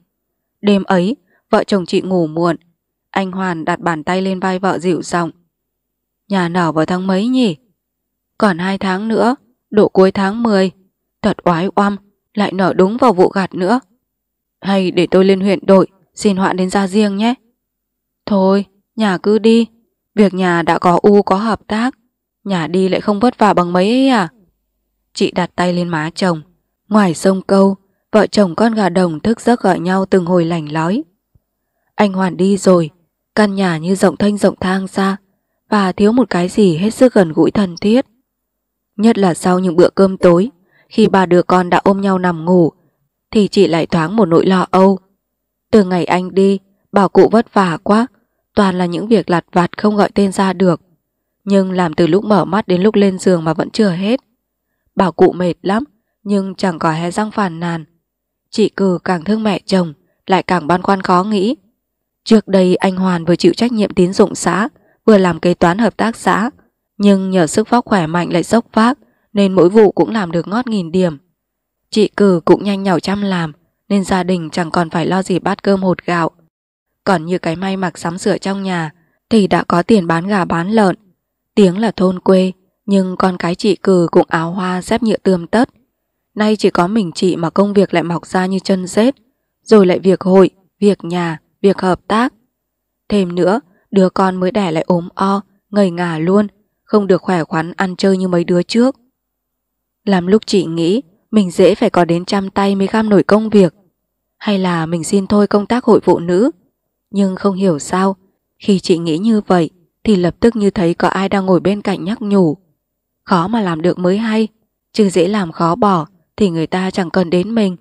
[SPEAKER 1] Đêm ấy, vợ chồng chị ngủ muộn. Anh Hoàn đặt bàn tay lên vai vợ dịu giọng Nhà nở vào tháng mấy nhỉ? Còn hai tháng nữa, độ cuối tháng 10. Thật oái oăm, lại nở đúng vào vụ gạt nữa. Hay để tôi lên huyện đội, xin hoạn đến ra riêng nhé. Thôi, nhà cứ đi, việc nhà đã có u có hợp tác, nhà đi lại không vất vả bằng mấy ấy à. Chị đặt tay lên má chồng, ngoài sông câu, vợ chồng con gà đồng thức giấc gọi nhau từng hồi lành lói. Anh Hoàn đi rồi, căn nhà như rộng thanh rộng thang ra, và thiếu một cái gì hết sức gần gũi thân thiết. Nhất là sau những bữa cơm tối, khi ba đứa con đã ôm nhau nằm ngủ, thì chị lại thoáng một nỗi lo âu. Từ ngày anh đi, bảo cụ vất vả quá, toàn là những việc lặt vặt không gọi tên ra được. Nhưng làm từ lúc mở mắt đến lúc lên giường mà vẫn chưa hết. Bảo cụ mệt lắm, nhưng chẳng có hé răng phàn nàn. Chị cừ càng thương mẹ chồng, lại càng băn khoăn khó nghĩ. Trước đây anh Hoàn vừa chịu trách nhiệm tín dụng xã, vừa làm kế toán hợp tác xã, nhưng nhờ sức vóc khỏe mạnh lại dốc vác, nên mỗi vụ cũng làm được ngót nghìn điểm. Chị cử cũng nhanh nhảu chăm làm, nên gia đình chẳng còn phải lo gì bát cơm hột gạo. Còn như cái may mặc sắm sửa trong nhà, thì đã có tiền bán gà bán lợn. Tiếng là thôn quê, nhưng con cái chị cử cũng áo hoa dép nhựa tươm tất. Nay chỉ có mình chị mà công việc lại mọc ra như chân rết, rồi lại việc hội, việc nhà, việc hợp tác. Thêm nữa, đứa con mới đẻ lại ốm o, ngầy ngả luôn, không được khỏe khoắn ăn chơi như mấy đứa trước. Làm lúc chị nghĩ mình dễ phải có đến trăm tay mới gam nổi công việc. Hay là mình xin thôi công tác hội phụ nữ. Nhưng không hiểu sao, khi chị nghĩ như vậy thì lập tức như thấy có ai đang ngồi bên cạnh nhắc nhủ. Khó mà làm được mới hay, chứ dễ làm khó bỏ thì người ta chẳng cần đến mình.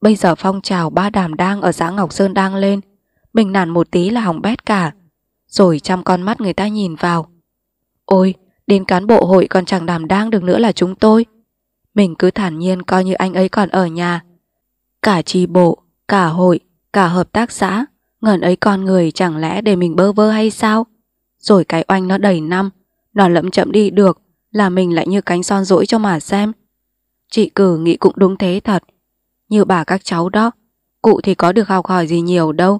[SPEAKER 1] Bây giờ phong trào ba đàm đang ở xã Ngọc Sơn đang lên, mình nản một tí là hỏng bét cả. Rồi trăm con mắt người ta nhìn vào. Ôi, đến cán bộ hội còn chẳng đàm đang được nữa là chúng tôi. Mình cứ thản nhiên coi như anh ấy còn ở nhà. Cả tri bộ, cả hội, cả hợp tác xã, ngần ấy con người chẳng lẽ để mình bơ vơ hay sao? Rồi cái oanh nó đầy năm, nó lẫm chậm đi được là mình lại như cánh son rỗi cho mà xem. Chị cử nghĩ cũng đúng thế thật. Như bà các cháu đó, cụ thì có được học hỏi gì nhiều đâu.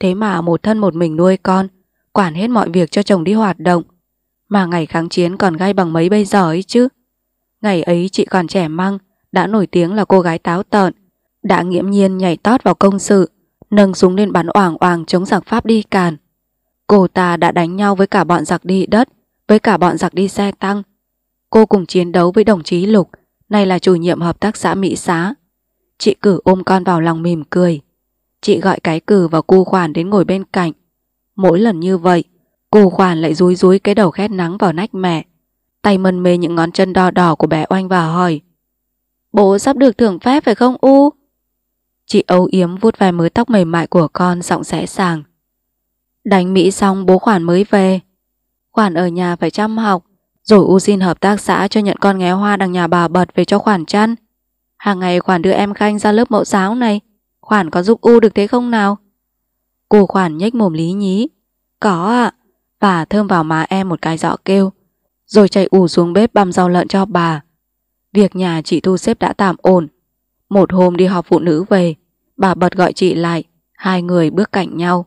[SPEAKER 1] Thế mà một thân một mình nuôi con, quản hết mọi việc cho chồng đi hoạt động. Mà ngày kháng chiến còn gai bằng mấy bây giờ ấy chứ. Ngày ấy chị còn trẻ măng, đã nổi tiếng là cô gái táo tợn, đã nghiễm nhiên nhảy tót vào công sự, nâng súng lên bắn oảng oảng chống giặc Pháp đi càn. Cô ta đã đánh nhau với cả bọn giặc đi đất, với cả bọn giặc đi xe tăng. Cô cùng chiến đấu với đồng chí Lục, nay là chủ nhiệm hợp tác xã Mỹ Xá. Chị cử ôm con vào lòng mỉm cười. Chị gọi cái cử và cô khoản đến ngồi bên cạnh. Mỗi lần như vậy, cô khoản lại rúi rúi cái đầu khét nắng vào nách mẹ tay mân mê những ngón chân đỏ đỏ của bé oanh và hỏi Bố sắp được thưởng phép phải không U? Chị âu yếm vuốt vài mớ tóc mềm mại của con giọng rẽ sàng. Đánh Mỹ xong bố khoản mới về. Khoản ở nhà phải chăm học, rồi U xin hợp tác xã cho nhận con nghé hoa đằng nhà bà bật về cho khoản chăn. Hàng ngày khoản đưa em Khanh ra lớp mẫu giáo này, khoản có giúp U được thế không nào? Cô khoản nhếch mồm lý nhí. Có ạ, à. và thơm vào má em một cái rõ kêu. Rồi chạy ù xuống bếp băm rau lợn cho bà Việc nhà chị thu xếp đã tạm ổn Một hôm đi họp phụ nữ về Bà bật gọi chị lại Hai người bước cạnh nhau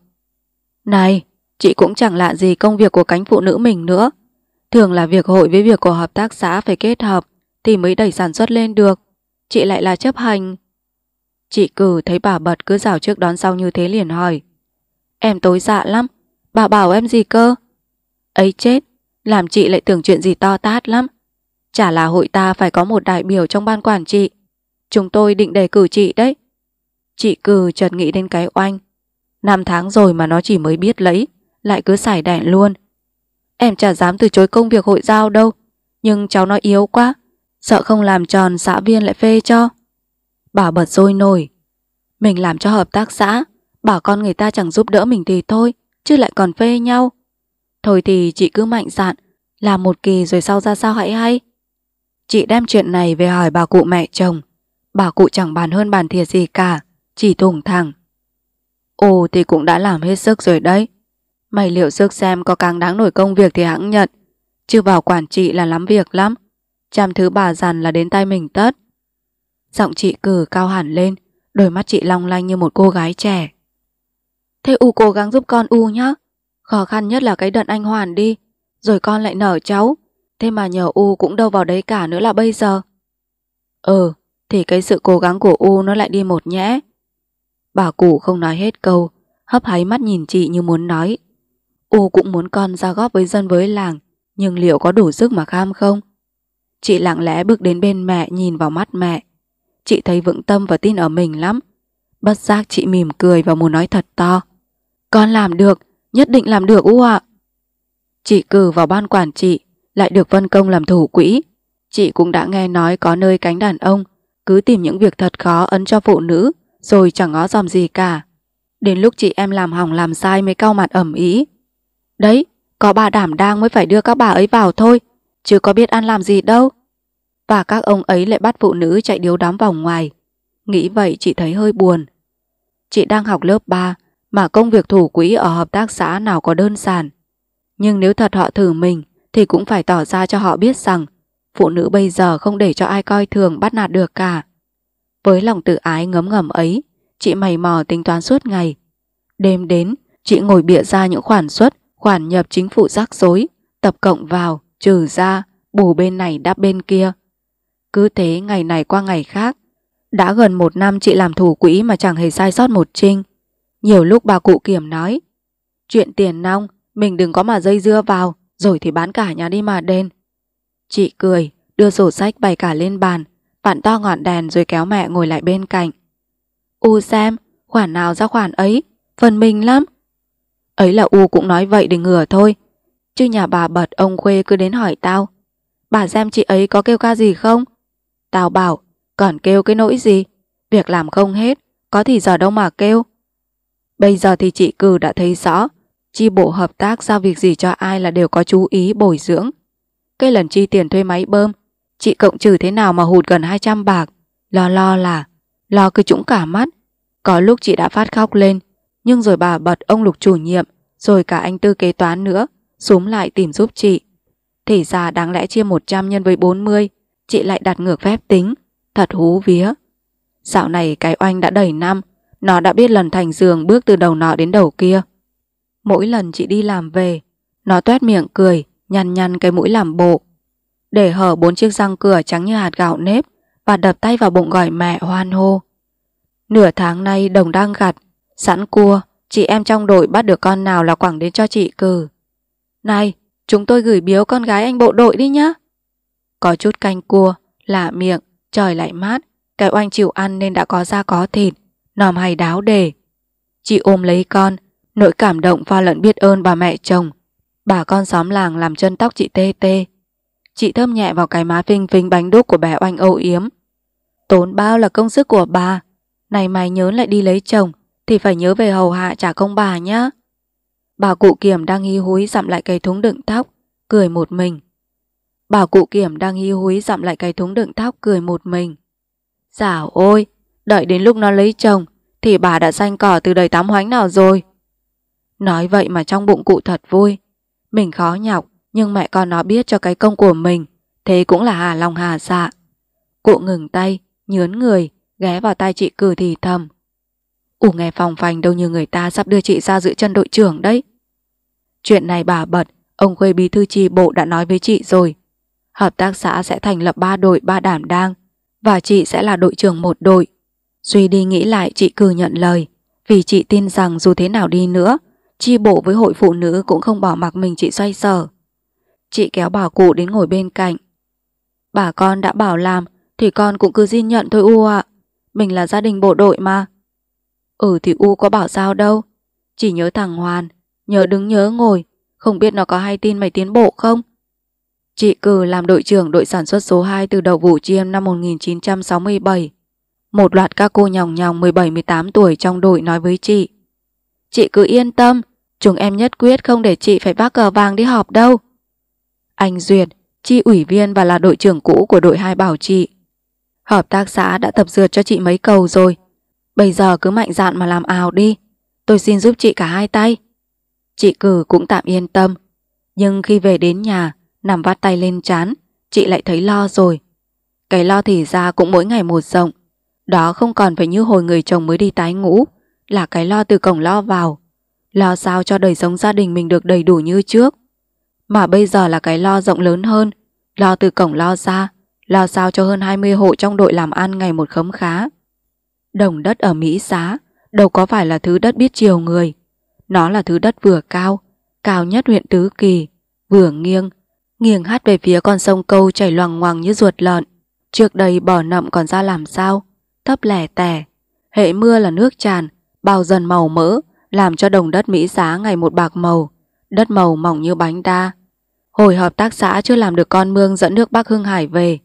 [SPEAKER 1] Này chị cũng chẳng lạ gì công việc của cánh phụ nữ mình nữa Thường là việc hội với việc của hợp tác xã phải kết hợp Thì mới đẩy sản xuất lên được Chị lại là chấp hành Chị cử thấy bà bật cứ rào trước đón sau như thế liền hỏi Em tối dạ lắm Bà bảo em gì cơ Ấy chết làm chị lại tưởng chuyện gì to tát lắm. Chả là hội ta phải có một đại biểu trong ban quản trị. Chúng tôi định đề cử chị đấy. Chị cừ chợt nghĩ đến cái oanh. Năm tháng rồi mà nó chỉ mới biết lấy, lại cứ xài đạn luôn. Em chả dám từ chối công việc hội giao đâu, nhưng cháu nó yếu quá, sợ không làm tròn xã viên lại phê cho. Bảo bật rôi nổi. Mình làm cho hợp tác xã, bảo con người ta chẳng giúp đỡ mình thì thôi, chứ lại còn phê nhau. Thôi thì chị cứ mạnh dạn, làm một kỳ rồi sau ra sao hãy hay. Chị đem chuyện này về hỏi bà cụ mẹ chồng. Bà cụ chẳng bàn hơn bàn thiệt gì cả, chỉ thủng thẳng. Ồ thì cũng đã làm hết sức rồi đấy. Mày liệu sức xem có càng đáng nổi công việc thì hãng nhận. Chứ vào quản trị là lắm việc lắm. Chăm thứ bà dằn là đến tay mình tất. Giọng chị cử cao hẳn lên, đôi mắt chị long lanh như một cô gái trẻ. Thế U cố gắng giúp con U nhá. Khó khăn nhất là cái đợt anh Hoàn đi Rồi con lại nở cháu Thế mà nhờ U cũng đâu vào đấy cả nữa là bây giờ Ừ Thì cái sự cố gắng của U nó lại đi một nhẽ Bà cụ không nói hết câu Hấp háy mắt nhìn chị như muốn nói U cũng muốn con ra góp với dân với làng Nhưng liệu có đủ sức mà kham không Chị lặng lẽ bước đến bên mẹ Nhìn vào mắt mẹ Chị thấy vững tâm và tin ở mình lắm Bất giác chị mỉm cười và muốn nói thật to Con làm được nhất định làm được u ạ. Chị cử vào ban quản trị, lại được vân công làm thủ quỹ. Chị cũng đã nghe nói có nơi cánh đàn ông cứ tìm những việc thật khó ấn cho phụ nữ, rồi chẳng ngó dòm gì cả. Đến lúc chị em làm hỏng làm sai mới cau mặt ẩm ý. Đấy, có bà đảm đang mới phải đưa các bà ấy vào thôi, chứ có biết ăn làm gì đâu. Và các ông ấy lại bắt phụ nữ chạy điếu đám vòng ngoài. Nghĩ vậy chị thấy hơi buồn. Chị đang học lớp 3, mà công việc thủ quỹ ở hợp tác xã nào có đơn giản. Nhưng nếu thật họ thử mình thì cũng phải tỏ ra cho họ biết rằng phụ nữ bây giờ không để cho ai coi thường bắt nạt được cả. Với lòng tự ái ngấm ngầm ấy, chị mày mò tính toán suốt ngày. Đêm đến, chị ngồi bịa ra những khoản xuất khoản nhập chính phủ rắc rối, tập cộng vào, trừ ra, bù bên này đáp bên kia. Cứ thế ngày này qua ngày khác, đã gần một năm chị làm thủ quỹ mà chẳng hề sai sót một trinh. Nhiều lúc bà cụ Kiểm nói Chuyện tiền nong Mình đừng có mà dây dưa vào Rồi thì bán cả nhà đi mà đền Chị cười Đưa sổ sách bày cả lên bàn Bạn to ngọn đèn rồi kéo mẹ ngồi lại bên cạnh U xem Khoản nào ra khoản ấy Phần mình lắm Ấy là U cũng nói vậy để ngửa thôi Chứ nhà bà bật ông Khuê cứ đến hỏi tao Bà xem chị ấy có kêu ca gì không Tao bảo Còn kêu cái nỗi gì Việc làm không hết Có thì giờ đâu mà kêu Bây giờ thì chị Cừ đã thấy rõ, chi bộ hợp tác giao việc gì cho ai là đều có chú ý bồi dưỡng. Cái lần chi tiền thuê máy bơm, chị cộng trừ thế nào mà hụt gần 200 bạc, lo lo là, lo cứ trũng cả mắt. Có lúc chị đã phát khóc lên, nhưng rồi bà bật ông Lục chủ nhiệm, rồi cả anh Tư kế toán nữa, xuống lại tìm giúp chị. Thì ra đáng lẽ chia 100 nhân với 40, chị lại đặt ngược phép tính, thật hú vía. Dạo này cái oanh đã đầy năm, nó đã biết lần Thành giường bước từ đầu nọ đến đầu kia. Mỗi lần chị đi làm về, nó tuét miệng cười, nhăn nhăn cái mũi làm bộ. Để hở bốn chiếc răng cửa trắng như hạt gạo nếp và đập tay vào bụng gọi mẹ hoan hô. Nửa tháng nay đồng đang gặt, sẵn cua, chị em trong đội bắt được con nào là quẳng đến cho chị cừ. Này, chúng tôi gửi biếu con gái anh bộ đội đi nhá. Có chút canh cua, lạ miệng, trời lại mát, cái oanh chịu ăn nên đã có da có thịt, nòm hay đáo đề. Chị ôm lấy con, nỗi cảm động pha lẫn biết ơn bà mẹ chồng. Bà con xóm làng làm chân tóc chị tê tê. Chị thơm nhẹ vào cái má phinh phinh bánh đúc của bé oanh âu yếm. Tốn bao là công sức của bà. Này mày nhớ lại đi lấy chồng thì phải nhớ về hầu hạ trả công bà nhá. Bà cụ kiểm đang hí húi dặm lại cái thúng đựng tóc, cười một mình. Bà cụ kiểm đang hí húi dặm lại cái thúng đựng tóc cười một mình. Dảo ôi, Đợi đến lúc nó lấy chồng Thì bà đã xanh cỏ từ đời tám hoánh nào rồi Nói vậy mà trong bụng cụ thật vui Mình khó nhọc Nhưng mẹ con nó biết cho cái công của mình Thế cũng là hà lòng hà xạ dạ. Cụ ngừng tay nhướn người Ghé vào tai chị cử thì thầm Ủ nghe phòng phành đâu như người ta Sắp đưa chị ra giữ chân đội trưởng đấy Chuyện này bà bật Ông Khuê Bí Thư Tri Bộ đã nói với chị rồi Hợp tác xã sẽ thành lập ba đội ba đảm đang Và chị sẽ là đội trưởng một đội Suy đi nghĩ lại chị cử nhận lời, vì chị tin rằng dù thế nào đi nữa, chi bộ với hội phụ nữ cũng không bỏ mặc mình chị xoay sở. Chị kéo bà cụ đến ngồi bên cạnh. Bà con đã bảo làm thì con cũng cứ xin nhận thôi U ạ. À. Mình là gia đình bộ đội mà. Ừ thì U có bảo sao đâu. Chỉ nhớ thằng Hoàn, nhớ đứng nhớ ngồi, không biết nó có hay tin mày tiến bộ không? Chị Cừ làm đội trưởng đội sản xuất số 2 từ đầu vụ chiêm năm 1967 một loạt các cô nhòng nhòng 17-18 tuổi trong đội nói với chị. Chị cứ yên tâm, chúng em nhất quyết không để chị phải vác cờ vàng đi họp đâu. Anh Duyệt, chi ủy viên và là đội trưởng cũ của đội hai bảo chị. Hợp tác xã đã tập dượt cho chị mấy cầu rồi. Bây giờ cứ mạnh dạn mà làm ào đi. Tôi xin giúp chị cả hai tay. Chị cử cũng tạm yên tâm. Nhưng khi về đến nhà, nằm vắt tay lên chán, chị lại thấy lo rồi. Cái lo thì ra cũng mỗi ngày một rộng. Đó không còn phải như hồi người chồng mới đi tái ngũ, là cái lo từ cổng lo vào. Lo sao cho đời sống gia đình mình được đầy đủ như trước. Mà bây giờ là cái lo rộng lớn hơn, lo từ cổng lo ra, lo sao cho hơn 20 hộ trong đội làm ăn ngày một khấm khá. Đồng đất ở Mỹ xá, đâu có phải là thứ đất biết chiều người. Nó là thứ đất vừa cao, cao nhất huyện Tứ Kỳ, vừa nghiêng, nghiêng hát về phía con sông câu chảy loằng ngoằng như ruột lợn. Trước đây bỏ nậm còn ra làm sao, thấp lẻ tẻ. Hệ mưa là nước tràn, bao dần màu mỡ, làm cho đồng đất Mỹ giá ngày một bạc màu, đất màu mỏng như bánh đa. Hồi hợp tác xã chưa làm được con mương dẫn nước Bắc Hưng Hải về.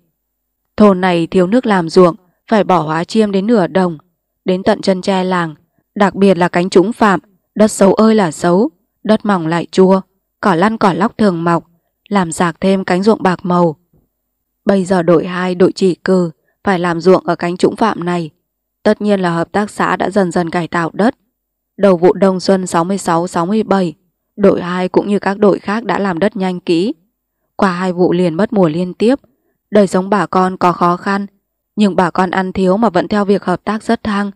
[SPEAKER 1] Thôn này thiếu nước làm ruộng, phải bỏ hóa chiêm đến nửa đồng, đến tận chân tre làng, đặc biệt là cánh trũng phạm, đất xấu ơi là xấu, đất mỏng lại chua, cỏ lăn cỏ lóc thường mọc, làm sạc thêm cánh ruộng bạc màu. Bây giờ đội 2 đội trị cư phải làm ruộng ở cánh trũng phạm này. Tất nhiên là hợp tác xã đã dần dần cải tạo đất. Đầu vụ đông xuân 66-67, đội 2 cũng như các đội khác đã làm đất nhanh kỹ. Qua hai vụ liền mất mùa liên tiếp, đời sống bà con có khó khăn, nhưng bà con ăn thiếu mà vẫn theo việc hợp tác rất thăng.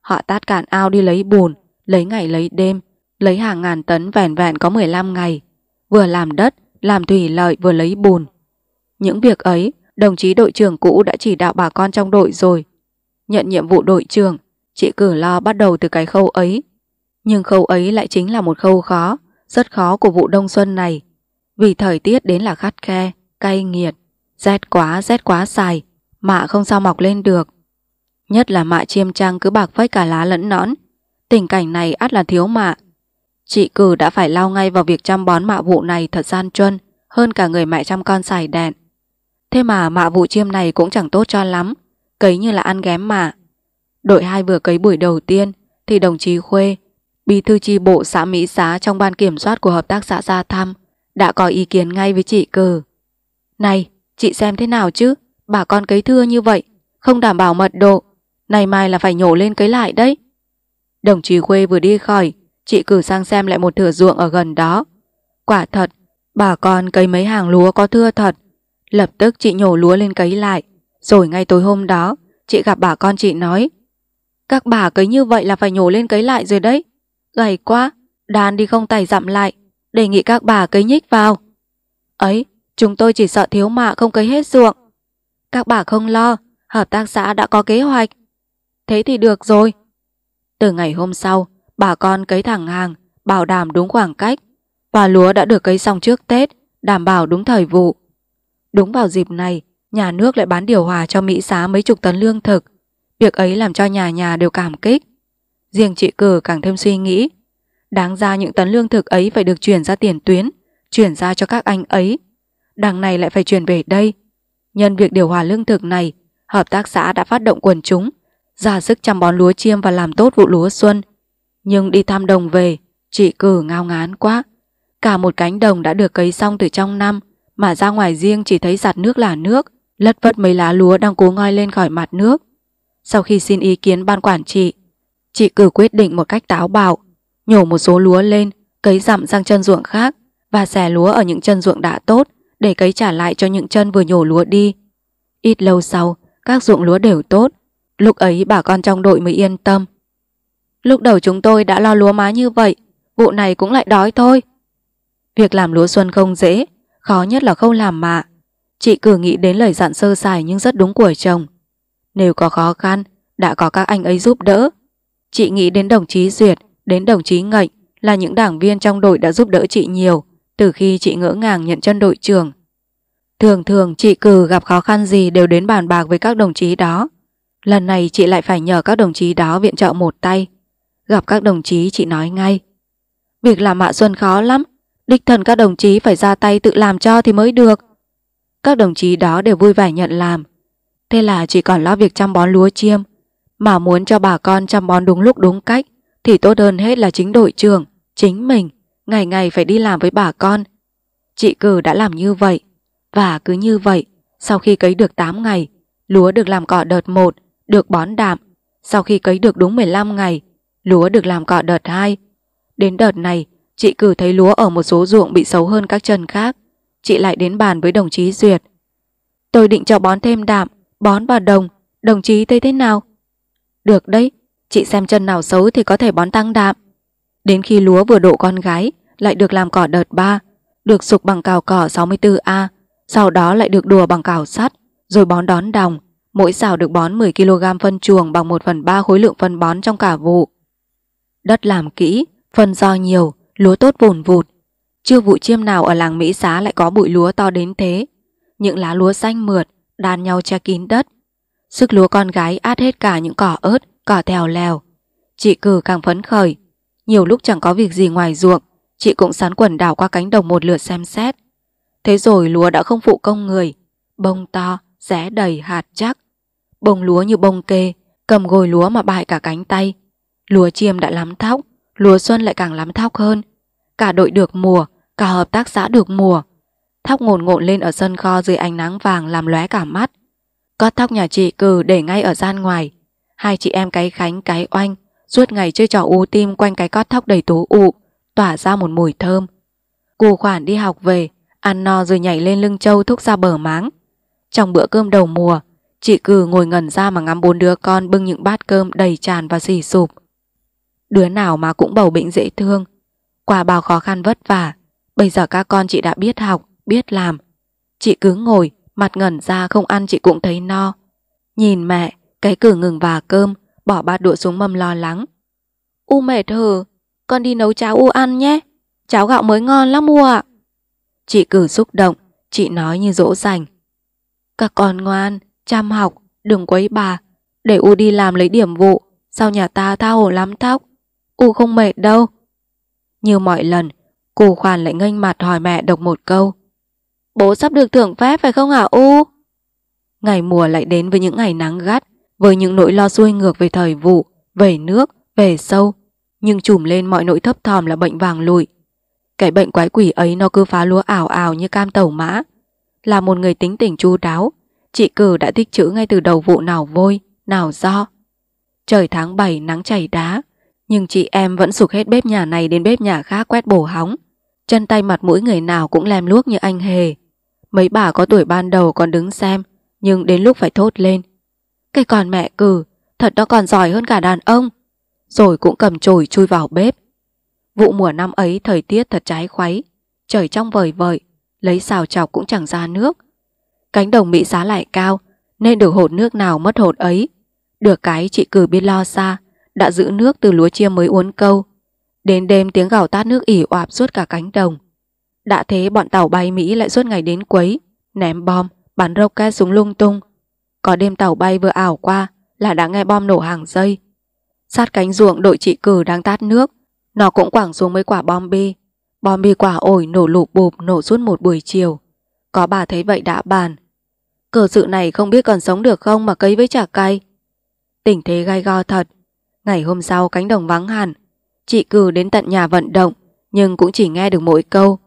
[SPEAKER 1] Họ tát cạn ao đi lấy bùn, lấy ngày lấy đêm, lấy hàng ngàn tấn vẹn vẹn có 15 ngày. Vừa làm đất, làm thủy lợi vừa lấy bùn. Những việc ấy Đồng chí đội trưởng cũ đã chỉ đạo bà con trong đội rồi. Nhận nhiệm vụ đội trưởng, chị cử lo bắt đầu từ cái khâu ấy. Nhưng khâu ấy lại chính là một khâu khó, rất khó của vụ đông xuân này. Vì thời tiết đến là khắt khe, cay nghiệt, rét quá rét quá xài, mạ không sao mọc lên được. Nhất là mạ chiêm trăng cứ bạc phách cả lá lẫn nõn. Tình cảnh này ắt là thiếu mạ. Chị cử đã phải lao ngay vào việc chăm bón mạ vụ này thật gian truân hơn cả người mẹ chăm con xài đèn. Thế mà mạ vụ chiêm này cũng chẳng tốt cho lắm, cấy như là ăn ghém mà. Đội hai vừa cấy buổi đầu tiên thì đồng chí Khuê, bí thư chi bộ xã Mỹ Xá trong ban kiểm soát của hợp tác xã Gia Thăm đã có ý kiến ngay với chị cờ. Này, chị xem thế nào chứ? Bà con cấy thưa như vậy, không đảm bảo mật độ. Này mai là phải nhổ lên cấy lại đấy. Đồng chí Khuê vừa đi khỏi, chị cử sang xem lại một thửa ruộng ở gần đó. Quả thật, bà con cấy mấy hàng lúa có thưa thật, Lập tức chị nhổ lúa lên cấy lại. Rồi ngay tối hôm đó, chị gặp bà con chị nói. Các bà cấy như vậy là phải nhổ lên cấy lại rồi đấy. Gầy quá, đàn đi không tay dặm lại. Đề nghị các bà cấy nhích vào. Ấy, chúng tôi chỉ sợ thiếu mạ không cấy hết ruộng. Các bà không lo, hợp tác xã đã có kế hoạch. Thế thì được rồi. Từ ngày hôm sau, bà con cấy thẳng hàng, bảo đảm đúng khoảng cách. Và lúa đã được cấy xong trước Tết, đảm bảo đúng thời vụ. Đúng vào dịp này, nhà nước lại bán điều hòa cho Mỹ xá mấy chục tấn lương thực. Việc ấy làm cho nhà nhà đều cảm kích. Riêng chị cử càng thêm suy nghĩ. Đáng ra những tấn lương thực ấy phải được chuyển ra tiền tuyến, chuyển ra cho các anh ấy. Đằng này lại phải chuyển về đây. Nhân việc điều hòa lương thực này, hợp tác xã đã phát động quần chúng, ra sức chăm bón lúa chiêm và làm tốt vụ lúa xuân. Nhưng đi thăm đồng về, chị cử ngao ngán quá. Cả một cánh đồng đã được cấy xong từ trong năm, mà ra ngoài riêng chỉ thấy giặt nước là nước, lất vất mấy lá lúa đang cố ngoi lên khỏi mặt nước. Sau khi xin ý kiến ban quản trị, chị cử quyết định một cách táo bạo, nhổ một số lúa lên, cấy dặm sang chân ruộng khác và xẻ lúa ở những chân ruộng đã tốt để cấy trả lại cho những chân vừa nhổ lúa đi. Ít lâu sau, các ruộng lúa đều tốt, lúc ấy bà con trong đội mới yên tâm. Lúc đầu chúng tôi đã lo lúa má như vậy, vụ này cũng lại đói thôi. Việc làm lúa xuân không dễ, Khó nhất là khâu làm mạ. Chị cử nghĩ đến lời dặn sơ sài nhưng rất đúng của chồng. Nếu có khó khăn, đã có các anh ấy giúp đỡ. Chị nghĩ đến đồng chí Duyệt, đến đồng chí Ngạnh là những đảng viên trong đội đã giúp đỡ chị nhiều từ khi chị ngỡ ngàng nhận chân đội trưởng. Thường thường chị cử gặp khó khăn gì đều đến bàn bạc với các đồng chí đó. Lần này chị lại phải nhờ các đồng chí đó viện trợ một tay. Gặp các đồng chí chị nói ngay. Việc làm mạ xuân khó lắm, Đích thần các đồng chí phải ra tay tự làm cho thì mới được Các đồng chí đó đều vui vẻ nhận làm Thế là chỉ còn lo việc chăm bón lúa chiêm Mà muốn cho bà con chăm bón đúng lúc đúng cách Thì tốt hơn hết là chính đội trưởng Chính mình Ngày ngày phải đi làm với bà con Chị cử đã làm như vậy Và cứ như vậy Sau khi cấy được 8 ngày Lúa được làm cỏ đợt 1 Được bón đạm Sau khi cấy được đúng 15 ngày Lúa được làm cỏ đợt 2 Đến đợt này Chị cử thấy lúa ở một số ruộng bị xấu hơn các chân khác. Chị lại đến bàn với đồng chí Duyệt. Tôi định cho bón thêm đạm, bón vào đồng, đồng chí thấy thế nào? Được đấy, chị xem chân nào xấu thì có thể bón tăng đạm. Đến khi lúa vừa độ con gái, lại được làm cỏ đợt 3, được sục bằng cào cỏ 64A, sau đó lại được đùa bằng cào sắt, rồi bón đón đồng. Mỗi xào được bón 10kg phân chuồng bằng 1 phần 3 khối lượng phân bón trong cả vụ. Đất làm kỹ, phân do nhiều, Lúa tốt vồn vụt, chưa vụ chiêm nào ở làng Mỹ Xá lại có bụi lúa to đến thế. Những lá lúa xanh mượt, đan nhau che kín đất. Sức lúa con gái át hết cả những cỏ ớt, cỏ thèo lèo. Chị cử càng phấn khởi. Nhiều lúc chẳng có việc gì ngoài ruộng, chị cũng sán quần đảo qua cánh đồng một lượt xem xét. Thế rồi lúa đã không phụ công người. Bông to, rẽ đầy hạt chắc. Bông lúa như bông kê, cầm gồi lúa mà bại cả cánh tay. Lúa chiêm đã lắm thóc, lúa xuân lại càng lắm thóc hơn. Cả đội được mùa, cả hợp tác xã được mùa. Thóc ngồn ngộn lên ở sân kho dưới ánh nắng vàng làm lóe cả mắt. Có thóc nhà chị cừ để ngay ở gian ngoài. Hai chị em cái khánh cái oanh suốt ngày chơi trò u tim quanh cái cót thóc đầy tố ụ, tỏa ra một mùi thơm. Cù khoản đi học về, ăn no rồi nhảy lên lưng châu thúc ra bờ máng. Trong bữa cơm đầu mùa, chị cừ ngồi ngẩn ra mà ngắm bốn đứa con bưng những bát cơm đầy tràn và xì sụp. Đứa nào mà cũng bầu bệnh dễ thương Qua bao khó khăn vất vả Bây giờ các con chị đã biết học Biết làm Chị cứ ngồi Mặt ngẩn ra không ăn chị cũng thấy no Nhìn mẹ Cái cử ngừng và cơm Bỏ bát đũa xuống mâm lo lắng U mệt hừ Con đi nấu cháo U ăn nhé Cháo gạo mới ngon lắm U ạ Chị cử xúc động Chị nói như dỗ dành Các con ngoan Chăm học Đừng quấy bà Để U đi làm lấy điểm vụ Sau nhà ta tha hồ lắm thóc. U không mệt đâu. Như mọi lần, cô khoan lại nghênh mặt hỏi mẹ độc một câu. Bố sắp được thưởng phép phải không hả U? Ngày mùa lại đến với những ngày nắng gắt, với những nỗi lo xuôi ngược về thời vụ, về nước, về sâu. Nhưng trùm lên mọi nỗi thấp thòm là bệnh vàng lụi. Cái bệnh quái quỷ ấy nó cứ phá lúa ảo ảo như cam tẩu mã. Là một người tính tình chu đáo, chị cử đã tích chữ ngay từ đầu vụ nào vôi, nào do. Trời tháng 7 nắng chảy đá, nhưng chị em vẫn sụt hết bếp nhà này đến bếp nhà khác quét bổ hóng. Chân tay mặt mũi người nào cũng lem luốc như anh hề. Mấy bà có tuổi ban đầu còn đứng xem, nhưng đến lúc phải thốt lên. Cái con mẹ cừ, thật đó còn giỏi hơn cả đàn ông. Rồi cũng cầm chổi chui vào bếp. Vụ mùa năm ấy thời tiết thật trái khoáy, trời trong vời vợi, lấy xào chọc cũng chẳng ra nước. Cánh đồng bị giá lại cao, nên được hột nước nào mất hột ấy. Được cái chị cử biết lo xa, đã giữ nước từ lúa chia mới uốn câu. Đến đêm tiếng gào tát nước ỉ oạp suốt cả cánh đồng. Đã thế bọn tàu bay Mỹ lại suốt ngày đến quấy, ném bom, bắn rocket súng lung tung. Có đêm tàu bay vừa ảo qua là đã nghe bom nổ hàng giây. Sát cánh ruộng đội chị cử đang tát nước, nó cũng quảng xuống mấy quả bom bi. Bom bi quả ổi nổ lụp bụp nổ suốt một buổi chiều. Có bà thấy vậy đã bàn. Cờ sự này không biết còn sống được không mà cấy với chả cay. Tình thế gai go thật, Ngày hôm sau cánh đồng vắng hẳn, chị cử đến tận nhà vận động, nhưng cũng chỉ nghe được mỗi câu.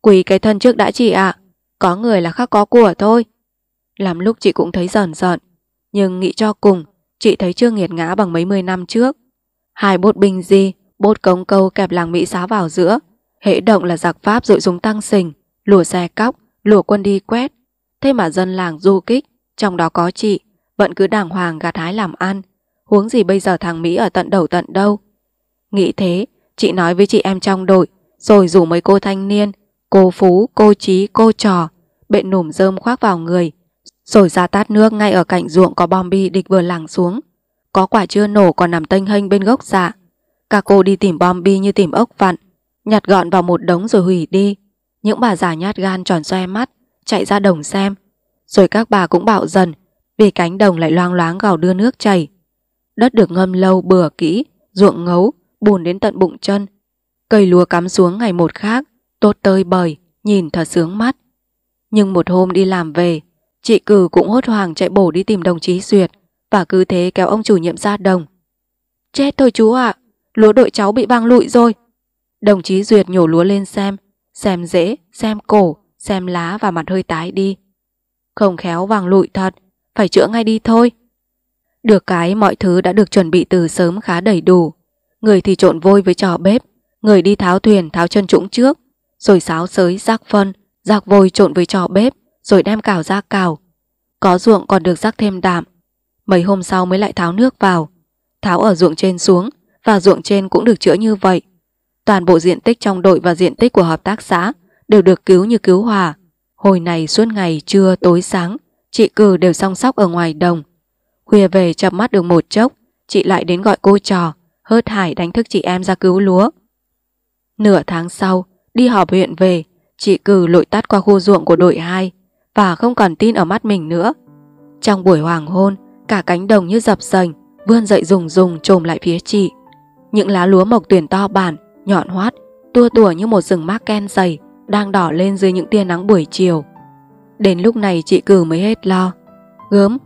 [SPEAKER 1] Quỳ cái thân trước đã chị ạ, có người là khác có của thôi. Làm lúc chị cũng thấy giòn giòn, nhưng nghĩ cho cùng, chị thấy chưa nghiệt ngã bằng mấy mươi năm trước. Hai bốt binh di, bốt cống câu kẹp làng Mỹ xá vào giữa, hệ động là giặc Pháp dội súng tăng sình, lùa xe cóc, lùa quân đi quét. Thế mà dân làng du kích, trong đó có chị, vẫn cứ đàng hoàng gạt hái làm ăn, Huống gì bây giờ thằng Mỹ ở tận đầu tận đâu Nghĩ thế Chị nói với chị em trong đội Rồi rủ mấy cô thanh niên Cô Phú, cô Trí, cô Trò Bệnh nủm rơm khoác vào người Rồi ra tát nước ngay ở cạnh ruộng Có bom bi địch vừa lẳng xuống Có quả chưa nổ còn nằm tênh hênh bên gốc dạ Cả cô đi tìm bom bi như tìm ốc vặn Nhặt gọn vào một đống rồi hủy đi Những bà già nhát gan tròn xoe mắt Chạy ra đồng xem Rồi các bà cũng bạo dần Vì cánh đồng lại loang loáng gào đưa nước chảy đất được ngâm lâu bừa kỹ, ruộng ngấu, bùn đến tận bụng chân. Cây lúa cắm xuống ngày một khác, tốt tơi bời, nhìn thật sướng mắt. Nhưng một hôm đi làm về, chị Cử cũng hốt hoảng chạy bổ đi tìm đồng chí Duyệt và cứ thế kéo ông chủ nhiệm ra đồng. Chết thôi chú ạ, à, lúa đội cháu bị vang lụi rồi. Đồng chí Duyệt nhổ lúa lên xem, xem rễ, xem cổ, xem lá và mặt hơi tái đi. Không khéo vàng lụi thật, phải chữa ngay đi thôi. Được cái mọi thứ đã được chuẩn bị từ sớm khá đầy đủ. Người thì trộn vôi với trò bếp, người đi tháo thuyền tháo chân trũng trước, rồi xáo sới rác phân, rác vôi trộn với trò bếp, rồi đem cào ra cào. Có ruộng còn được rác thêm đạm. Mấy hôm sau mới lại tháo nước vào. Tháo ở ruộng trên xuống, và ruộng trên cũng được chữa như vậy. Toàn bộ diện tích trong đội và diện tích của hợp tác xã đều được cứu như cứu hòa. Hồi này suốt ngày trưa tối sáng, chị cử đều song sóc ở ngoài đồng, Khuya về chập mắt được một chốc, chị lại đến gọi cô trò, hớt hải đánh thức chị em ra cứu lúa. Nửa tháng sau, đi họp huyện về, chị cử lội tắt qua khu ruộng của đội 2 và không còn tin ở mắt mình nữa. Trong buổi hoàng hôn, cả cánh đồng như dập dành, vươn dậy rùng rùng trồm lại phía chị. Những lá lúa mộc tuyển to bản, nhọn hoắt, tua tủa như một rừng mác ken dày đang đỏ lên dưới những tia nắng buổi chiều. Đến lúc này chị cử mới hết lo. Gớm,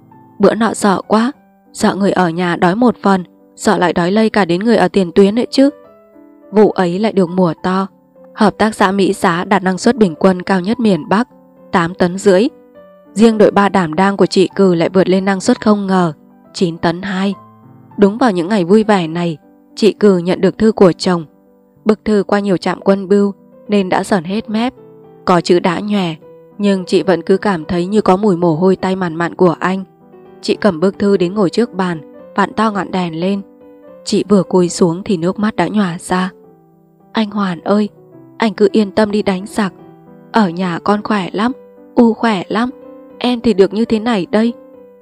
[SPEAKER 1] Bữa nọ sợ quá Sợ người ở nhà đói một phần Sợ lại đói lây cả đến người ở tiền tuyến nữa chứ Vụ ấy lại được mùa to Hợp tác xã Mỹ Xá đạt năng suất bình quân cao nhất miền Bắc 8 tấn rưỡi Riêng đội ba đảm đang của chị Cừ lại vượt lên năng suất không ngờ 9 tấn 2 Đúng vào những ngày vui vẻ này Chị Cừ nhận được thư của chồng Bức thư qua nhiều trạm quân bưu Nên đã sờn hết mép Có chữ đã nhòe Nhưng chị vẫn cứ cảm thấy như có mùi mồ hôi tay màn mặn của anh Chị cầm bức thư đến ngồi trước bàn, vặn to ngọn đèn lên. Chị vừa cúi xuống thì nước mắt đã nhòa ra. Anh Hoàn ơi, anh cứ yên tâm đi đánh giặc. Ở nhà con khỏe lắm, u khỏe lắm. Em thì được như thế này đây.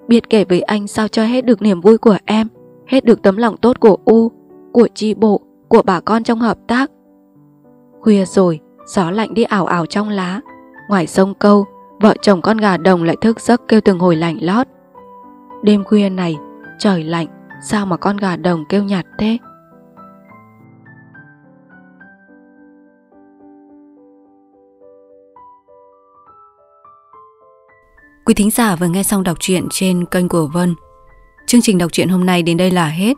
[SPEAKER 1] Biết kể với anh sao cho hết được niềm vui của em, hết được tấm lòng tốt của u, của chi bộ, của bà con trong hợp tác. Khuya rồi, gió lạnh đi ảo ảo trong lá. Ngoài sông câu, vợ chồng con gà đồng lại thức giấc kêu từng hồi lạnh lót. Đêm khuya này, trời lạnh, sao mà con gà đồng kêu nhạt thế? Quý thính giả vừa nghe xong đọc truyện trên kênh của Vân. Chương trình đọc truyện hôm nay đến đây là hết.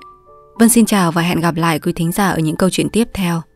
[SPEAKER 1] Vân xin chào và hẹn gặp lại quý thính giả ở những câu chuyện tiếp theo.